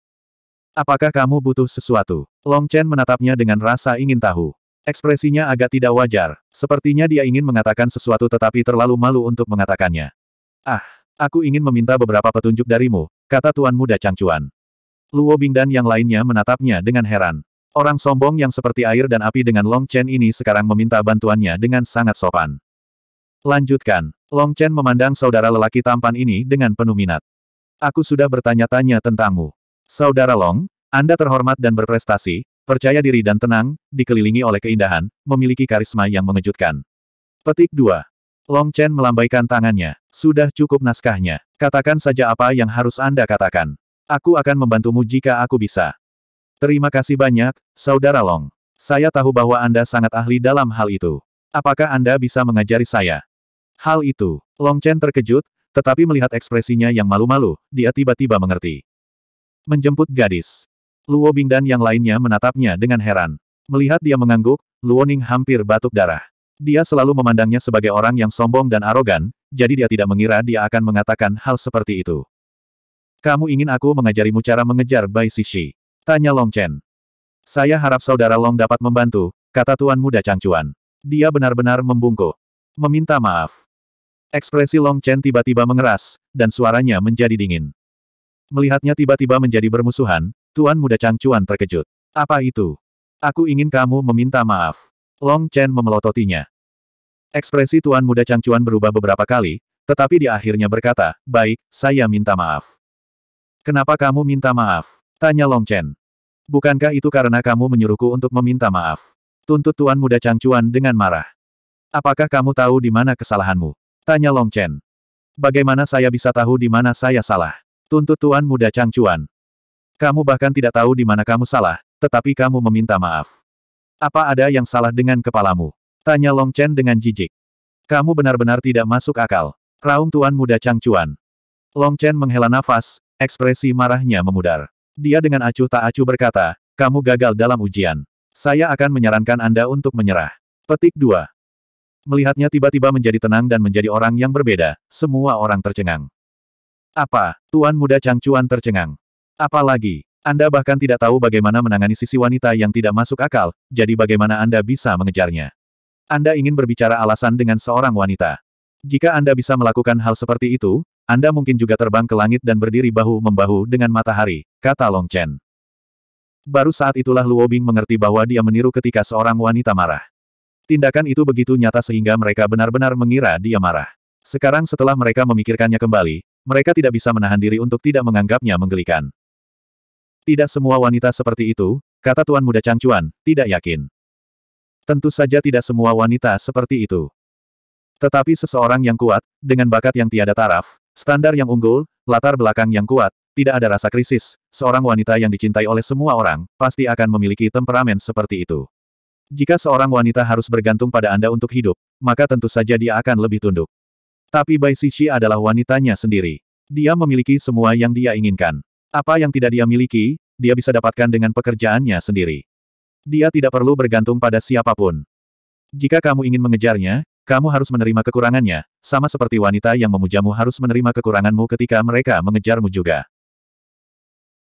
Apakah kamu butuh sesuatu? Long Chen menatapnya dengan rasa ingin tahu. Ekspresinya agak tidak wajar. Sepertinya dia ingin mengatakan sesuatu tetapi terlalu malu untuk mengatakannya. Ah, aku ingin meminta beberapa petunjuk darimu, kata Tuan Muda Changchuan. Luo Bing dan yang lainnya menatapnya dengan heran. Orang sombong yang seperti air dan api dengan Long Chen ini sekarang meminta bantuannya dengan sangat sopan. Lanjutkan. Long Chen memandang saudara lelaki tampan ini dengan penuh minat. Aku sudah bertanya-tanya tentangmu. Saudara Long, Anda terhormat dan berprestasi, percaya diri dan tenang, dikelilingi oleh keindahan, memiliki karisma yang mengejutkan. Petik 2. Long Chen melambaikan tangannya. Sudah cukup naskahnya. Katakan saja apa yang harus Anda katakan. Aku akan membantumu jika aku bisa. Terima kasih banyak, Saudara Long. Saya tahu bahwa Anda sangat ahli dalam hal itu. Apakah Anda bisa mengajari saya? Hal itu, Long Chen terkejut, tetapi melihat ekspresinya yang malu-malu, dia tiba-tiba mengerti. Menjemput gadis. Luo Bing dan yang lainnya menatapnya dengan heran. Melihat dia mengangguk, Luo Ning hampir batuk darah. Dia selalu memandangnya sebagai orang yang sombong dan arogan, jadi dia tidak mengira dia akan mengatakan hal seperti itu. Kamu ingin aku mengajarimu cara mengejar Bai Sisi? Tanya Long Chen. Saya harap saudara Long dapat membantu, kata tuan muda Changchuan. Dia benar-benar membungkuk. Meminta maaf. Ekspresi Long Chen tiba-tiba mengeras, dan suaranya menjadi dingin. Melihatnya tiba-tiba menjadi bermusuhan, tuan muda Changchuan terkejut. Apa itu? Aku ingin kamu meminta maaf. Long Chen memelototinya. Ekspresi tuan muda Changchuan berubah beberapa kali, tetapi di akhirnya berkata, baik, saya minta maaf. Kenapa kamu minta maaf? Tanya Long Chen. Bukankah itu karena kamu menyuruhku untuk meminta maaf? Tuntut Tuan Muda Changcuan dengan marah. Apakah kamu tahu di mana kesalahanmu? Tanya Long Chen. Bagaimana saya bisa tahu di mana saya salah? Tuntut Tuan Muda Changcuan. Kamu bahkan tidak tahu di mana kamu salah, tetapi kamu meminta maaf. Apa ada yang salah dengan kepalamu? Tanya Long Chen dengan jijik. Kamu benar-benar tidak masuk akal. Raung Tuan Muda Changcuan. Long Chen menghela nafas, Ekspresi marahnya memudar. Dia dengan acuh tak acuh berkata, kamu gagal dalam ujian. Saya akan menyarankan Anda untuk menyerah. Petik 2. Melihatnya tiba-tiba menjadi tenang dan menjadi orang yang berbeda, semua orang tercengang. Apa, Tuan Muda Cangcuan tercengang? Apalagi, Anda bahkan tidak tahu bagaimana menangani sisi wanita yang tidak masuk akal, jadi bagaimana Anda bisa mengejarnya? Anda ingin berbicara alasan dengan seorang wanita. Jika Anda bisa melakukan hal seperti itu, anda mungkin juga terbang ke langit dan berdiri bahu-membahu dengan matahari, kata Long Chen. Baru saat itulah Luo Bing mengerti bahwa dia meniru ketika seorang wanita marah. Tindakan itu begitu nyata sehingga mereka benar-benar mengira dia marah. Sekarang setelah mereka memikirkannya kembali, mereka tidak bisa menahan diri untuk tidak menganggapnya menggelikan. Tidak semua wanita seperti itu, kata Tuan Muda Changcuan, tidak yakin. Tentu saja tidak semua wanita seperti itu. Tetapi seseorang yang kuat, dengan bakat yang tiada taraf, Standar yang unggul, latar belakang yang kuat, tidak ada rasa krisis, seorang wanita yang dicintai oleh semua orang, pasti akan memiliki temperamen seperti itu. Jika seorang wanita harus bergantung pada Anda untuk hidup, maka tentu saja dia akan lebih tunduk. Tapi Bai Xixi adalah wanitanya sendiri. Dia memiliki semua yang dia inginkan. Apa yang tidak dia miliki, dia bisa dapatkan dengan pekerjaannya sendiri. Dia tidak perlu bergantung pada siapapun. Jika kamu ingin mengejarnya, kamu harus menerima kekurangannya, sama seperti wanita yang memujamu harus menerima kekuranganmu ketika mereka mengejarmu juga.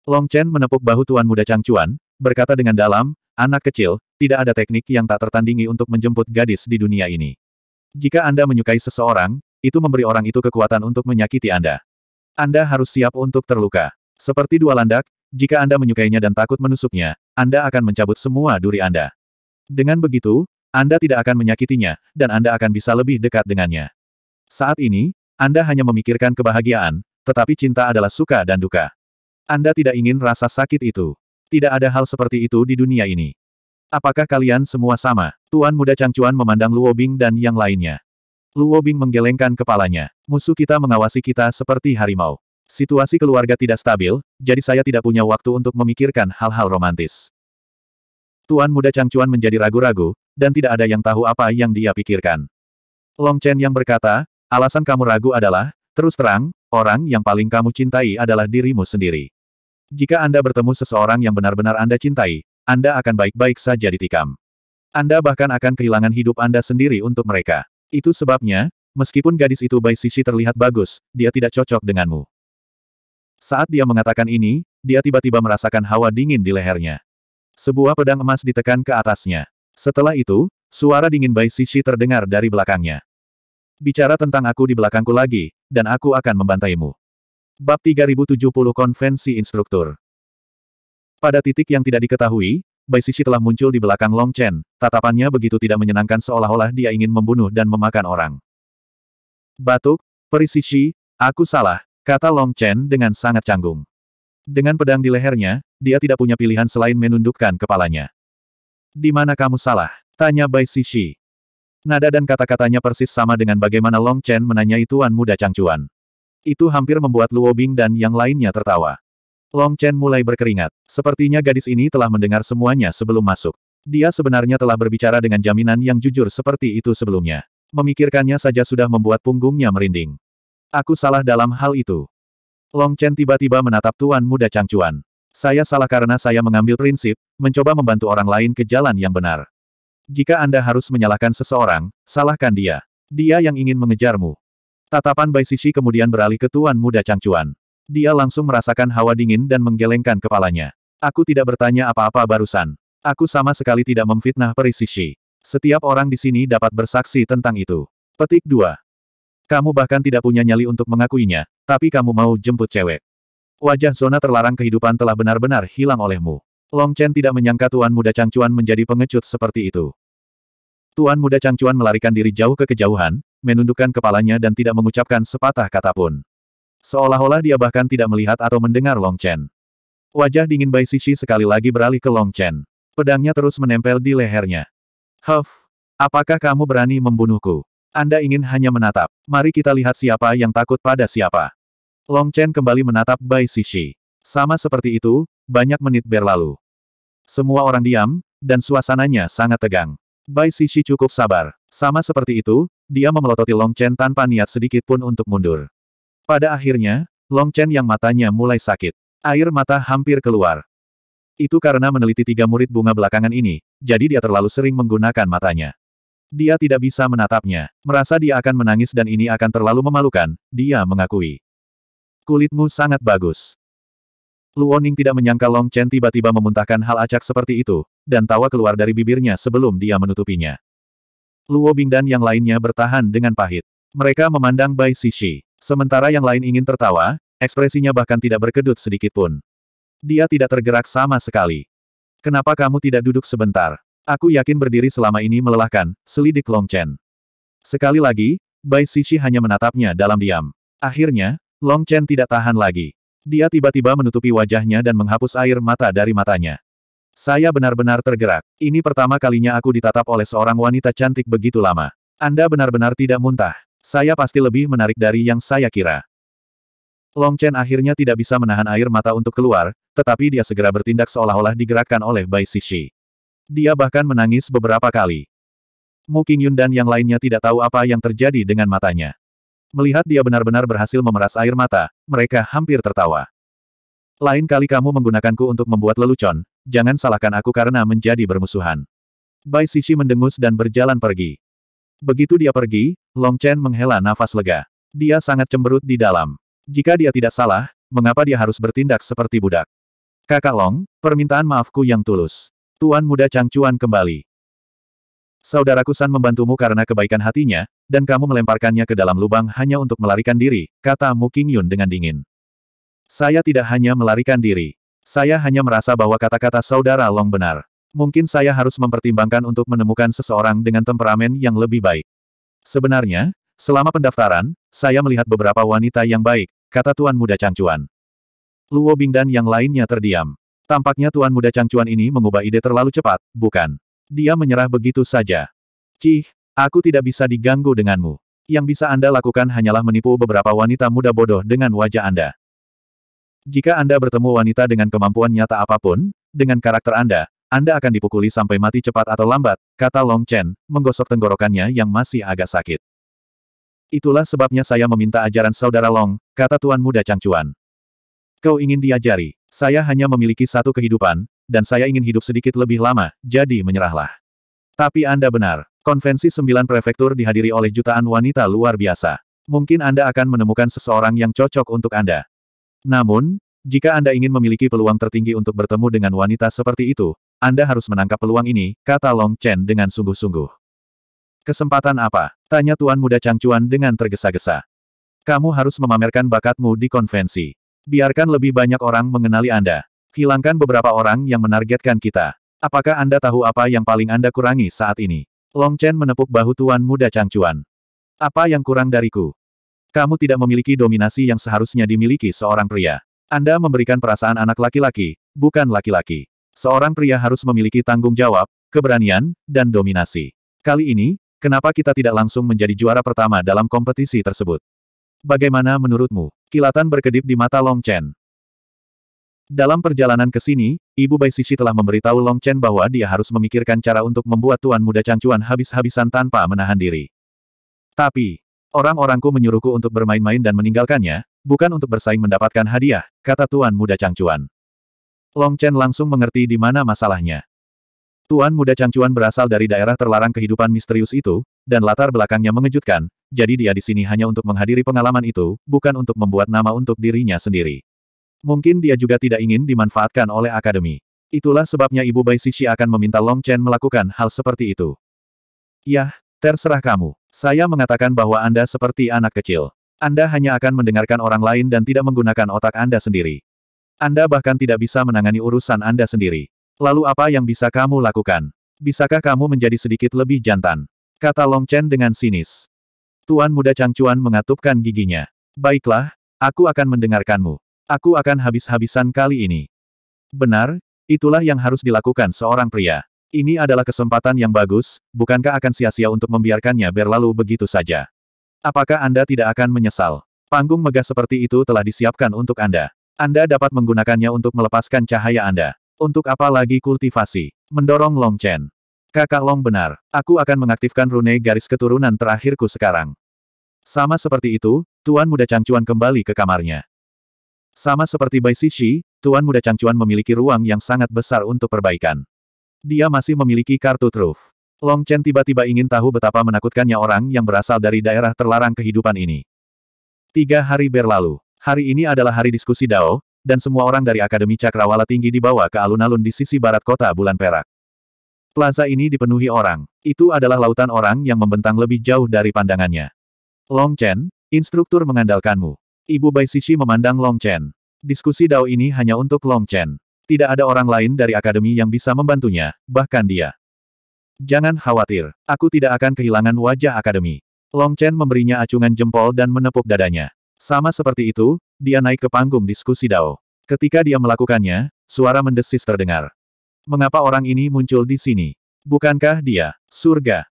Long Chen menepuk bahu Tuan Muda Chuan, berkata dengan dalam, anak kecil, tidak ada teknik yang tak tertandingi untuk menjemput gadis di dunia ini. Jika Anda menyukai seseorang, itu memberi orang itu kekuatan untuk menyakiti Anda. Anda harus siap untuk terluka. Seperti dua landak, jika Anda menyukainya dan takut menusuknya, Anda akan mencabut semua duri Anda. Dengan begitu, anda tidak akan menyakitinya, dan Anda akan bisa lebih dekat dengannya. Saat ini, Anda hanya memikirkan kebahagiaan, tetapi cinta adalah suka dan duka. Anda tidak ingin rasa sakit itu. Tidak ada hal seperti itu di dunia ini. Apakah kalian semua sama? Tuan muda Changcuan memandang Luo Bing dan yang lainnya. Luo Bing menggelengkan kepalanya. Musuh kita mengawasi kita seperti harimau. Situasi keluarga tidak stabil, jadi saya tidak punya waktu untuk memikirkan hal-hal romantis. Tuan muda Changcuan menjadi ragu-ragu, dan tidak ada yang tahu apa yang dia pikirkan. Long Chen yang berkata, alasan kamu ragu adalah, terus terang, orang yang paling kamu cintai adalah dirimu sendiri. Jika Anda bertemu seseorang yang benar-benar Anda cintai, Anda akan baik-baik saja ditikam. Anda bahkan akan kehilangan hidup Anda sendiri untuk mereka. Itu sebabnya, meskipun gadis itu Bai Sisi terlihat bagus, dia tidak cocok denganmu. Saat dia mengatakan ini, dia tiba-tiba merasakan hawa dingin di lehernya. Sebuah pedang emas ditekan ke atasnya. Setelah itu, suara dingin Bai Sisi terdengar dari belakangnya. Bicara tentang aku di belakangku lagi, dan aku akan membantaimu. Bab 3070 Konvensi Instruktur Pada titik yang tidak diketahui, Bai Sisi telah muncul di belakang Long Chen, tatapannya begitu tidak menyenangkan seolah-olah dia ingin membunuh dan memakan orang. Batuk, perisisi, aku salah, kata Long Chen dengan sangat canggung. Dengan pedang di lehernya, dia tidak punya pilihan selain menundukkan kepalanya. Di mana kamu salah? Tanya Bai Sishi. Nada dan kata-katanya persis sama dengan bagaimana Long Chen menanyai Tuan Muda Changchuan. Itu hampir membuat Luo Bing dan yang lainnya tertawa. Long Chen mulai berkeringat. Sepertinya gadis ini telah mendengar semuanya sebelum masuk. Dia sebenarnya telah berbicara dengan jaminan yang jujur seperti itu sebelumnya. Memikirkannya saja sudah membuat punggungnya merinding. Aku salah dalam hal itu. Long Chen tiba-tiba menatap Tuan Muda Changchuan. Saya salah karena saya mengambil prinsip, mencoba membantu orang lain ke jalan yang benar. Jika Anda harus menyalahkan seseorang, salahkan dia. Dia yang ingin mengejarmu. Tatapan Bai Sisi kemudian beralih ke Tuan Muda Changchuan. Dia langsung merasakan hawa dingin dan menggelengkan kepalanya. Aku tidak bertanya apa-apa barusan. Aku sama sekali tidak memfitnah Sisi. Setiap orang di sini dapat bersaksi tentang itu. Petik 2. Kamu bahkan tidak punya nyali untuk mengakuinya, tapi kamu mau jemput cewek. Wajah zona terlarang kehidupan telah benar-benar hilang olehmu. Long Chen tidak menyangka Tuan Muda Changchuan menjadi pengecut seperti itu. Tuan Muda Changchuan melarikan diri jauh ke kejauhan, menundukkan kepalanya dan tidak mengucapkan sepatah kata pun. Seolah-olah dia bahkan tidak melihat atau mendengar Long Chen. Wajah dingin Bai Sisi sekali lagi beralih ke Long Chen. Pedangnya terus menempel di lehernya. Huff, apakah kamu berani membunuhku? Anda ingin hanya menatap. Mari kita lihat siapa yang takut pada siapa. Long Chen kembali menatap Bai Sisi. Sama seperti itu, banyak menit berlalu. Semua orang diam, dan suasananya sangat tegang. Bai Sisi cukup sabar. Sama seperti itu, dia memelototi Long Chen tanpa niat sedikit pun untuk mundur. Pada akhirnya, Long Chen yang matanya mulai sakit. Air mata hampir keluar. Itu karena meneliti tiga murid bunga belakangan ini, jadi dia terlalu sering menggunakan matanya. Dia tidak bisa menatapnya, merasa dia akan menangis dan ini akan terlalu memalukan, dia mengakui. Kulitmu sangat bagus. Luoning tidak menyangka Long Chen tiba-tiba memuntahkan hal acak seperti itu, dan tawa keluar dari bibirnya sebelum dia menutupinya. Luo Bing dan yang lainnya bertahan dengan pahit. Mereka memandang Bai Sishi. Sementara yang lain ingin tertawa, ekspresinya bahkan tidak berkedut sedikit pun. Dia tidak tergerak sama sekali. Kenapa kamu tidak duduk sebentar? Aku yakin berdiri selama ini melelahkan, selidik Long Chen. Sekali lagi, Bai Sishi hanya menatapnya dalam diam. Akhirnya, Long Chen tidak tahan lagi. Dia tiba-tiba menutupi wajahnya dan menghapus air mata dari matanya. Saya benar-benar tergerak. Ini pertama kalinya aku ditatap oleh seorang wanita cantik begitu lama. Anda benar-benar tidak muntah. Saya pasti lebih menarik dari yang saya kira. Long Chen akhirnya tidak bisa menahan air mata untuk keluar, tetapi dia segera bertindak seolah-olah digerakkan oleh Bai Xixi. Dia bahkan menangis beberapa kali. Mu Qingyun dan yang lainnya tidak tahu apa yang terjadi dengan matanya. Melihat dia benar-benar berhasil memeras air mata, mereka hampir tertawa. Lain kali kamu menggunakanku untuk membuat lelucon, jangan salahkan aku karena menjadi bermusuhan. Bai Sishi mendengus dan berjalan pergi. Begitu dia pergi, Long Chen menghela nafas lega. Dia sangat cemberut di dalam. Jika dia tidak salah, mengapa dia harus bertindak seperti budak? Kakak Long, permintaan maafku yang tulus. Tuan muda Changchuan kembali. Saudaraku San membantumu karena kebaikan hatinya, dan kamu melemparkannya ke dalam lubang hanya untuk melarikan diri, kata Mu Qingyun dengan dingin. Saya tidak hanya melarikan diri. Saya hanya merasa bahwa kata-kata saudara Long benar. Mungkin saya harus mempertimbangkan untuk menemukan seseorang dengan temperamen yang lebih baik. Sebenarnya, selama pendaftaran, saya melihat beberapa wanita yang baik, kata Tuan Muda Changchuan. Luo Bing dan yang lainnya terdiam. Tampaknya Tuan Muda Changchuan ini mengubah ide terlalu cepat, bukan? Dia menyerah begitu saja. Cih, Aku tidak bisa diganggu denganmu. Yang bisa Anda lakukan hanyalah menipu beberapa wanita muda bodoh dengan wajah Anda. Jika Anda bertemu wanita dengan kemampuan nyata apapun, dengan karakter Anda, Anda akan dipukuli sampai mati cepat atau lambat, kata Long Chen, menggosok tenggorokannya yang masih agak sakit. Itulah sebabnya saya meminta ajaran saudara Long, kata Tuan Muda Changchuan. Kau ingin diajari, saya hanya memiliki satu kehidupan, dan saya ingin hidup sedikit lebih lama, jadi menyerahlah. Tapi Anda benar, Konvensi sembilan prefektur dihadiri oleh jutaan wanita luar biasa. Mungkin Anda akan menemukan seseorang yang cocok untuk Anda. Namun, jika Anda ingin memiliki peluang tertinggi untuk bertemu dengan wanita seperti itu, Anda harus menangkap peluang ini, kata Long Chen dengan sungguh-sungguh. Kesempatan apa? Tanya Tuan Muda Changchuan dengan tergesa-gesa. Kamu harus memamerkan bakatmu di konvensi. Biarkan lebih banyak orang mengenali Anda. Hilangkan beberapa orang yang menargetkan kita. Apakah Anda tahu apa yang paling Anda kurangi saat ini? Long Chen menepuk bahu tuan muda Changchuan. Apa yang kurang dariku? Kamu tidak memiliki dominasi yang seharusnya dimiliki seorang pria. Anda memberikan perasaan anak laki-laki, bukan laki-laki. Seorang pria harus memiliki tanggung jawab, keberanian, dan dominasi. Kali ini, kenapa kita tidak langsung menjadi juara pertama dalam kompetisi tersebut? Bagaimana menurutmu? Kilatan berkedip di mata Long Chen. Dalam perjalanan ke sini, Ibu Bai Sisi telah memberitahu Long Chen bahwa dia harus memikirkan cara untuk membuat Tuan Muda Cangcuan habis-habisan tanpa menahan diri. Tapi, orang-orangku menyuruhku untuk bermain-main dan meninggalkannya, bukan untuk bersaing mendapatkan hadiah, kata Tuan Muda Cangcuan. Long Chen langsung mengerti di mana masalahnya. Tuan Muda Cangcuan berasal dari daerah terlarang kehidupan misterius itu, dan latar belakangnya mengejutkan, jadi dia di sini hanya untuk menghadiri pengalaman itu, bukan untuk membuat nama untuk dirinya sendiri. Mungkin dia juga tidak ingin dimanfaatkan oleh akademi. Itulah sebabnya Ibu Bai Sisi akan meminta Long Chen melakukan hal seperti itu. Yah, terserah kamu. Saya mengatakan bahwa Anda seperti anak kecil. Anda hanya akan mendengarkan orang lain dan tidak menggunakan otak Anda sendiri. Anda bahkan tidak bisa menangani urusan Anda sendiri. Lalu apa yang bisa kamu lakukan? Bisakah kamu menjadi sedikit lebih jantan? Kata Long Chen dengan sinis. Tuan muda Changchuan mengatupkan giginya. Baiklah, aku akan mendengarkanmu. Aku akan habis-habisan kali ini. Benar, itulah yang harus dilakukan seorang pria. Ini adalah kesempatan yang bagus, bukankah akan sia-sia untuk membiarkannya berlalu begitu saja? Apakah Anda tidak akan menyesal? Panggung megah seperti itu telah disiapkan untuk Anda. Anda dapat menggunakannya untuk melepaskan cahaya Anda. Untuk apa lagi kultivasi? Mendorong Long Chen. Kakak Long benar, aku akan mengaktifkan rune garis keturunan terakhirku sekarang. Sama seperti itu, Tuan Muda Changcuan kembali ke kamarnya. Sama seperti Bai Sishi, Tuan Muda Changchuan memiliki ruang yang sangat besar untuk perbaikan. Dia masih memiliki kartu truf. Long Chen tiba-tiba ingin tahu betapa menakutkannya orang yang berasal dari daerah terlarang kehidupan ini. Tiga hari berlalu. Hari ini adalah hari diskusi Dao, dan semua orang dari Akademi Cakrawala Tinggi dibawa ke alun-alun di sisi barat kota Bulan Perak. Plaza ini dipenuhi orang. Itu adalah lautan orang yang membentang lebih jauh dari pandangannya. Long Chen, instruktur mengandalkanmu. Ibu Bai Sishi memandang Long Chen. Diskusi Dao ini hanya untuk Long Chen. Tidak ada orang lain dari akademi yang bisa membantunya, bahkan dia. Jangan khawatir, aku tidak akan kehilangan wajah akademi. Long Chen memberinya acungan jempol dan menepuk dadanya. Sama seperti itu, dia naik ke panggung diskusi Dao. Ketika dia melakukannya, suara mendesis terdengar. Mengapa orang ini muncul di sini? Bukankah dia surga?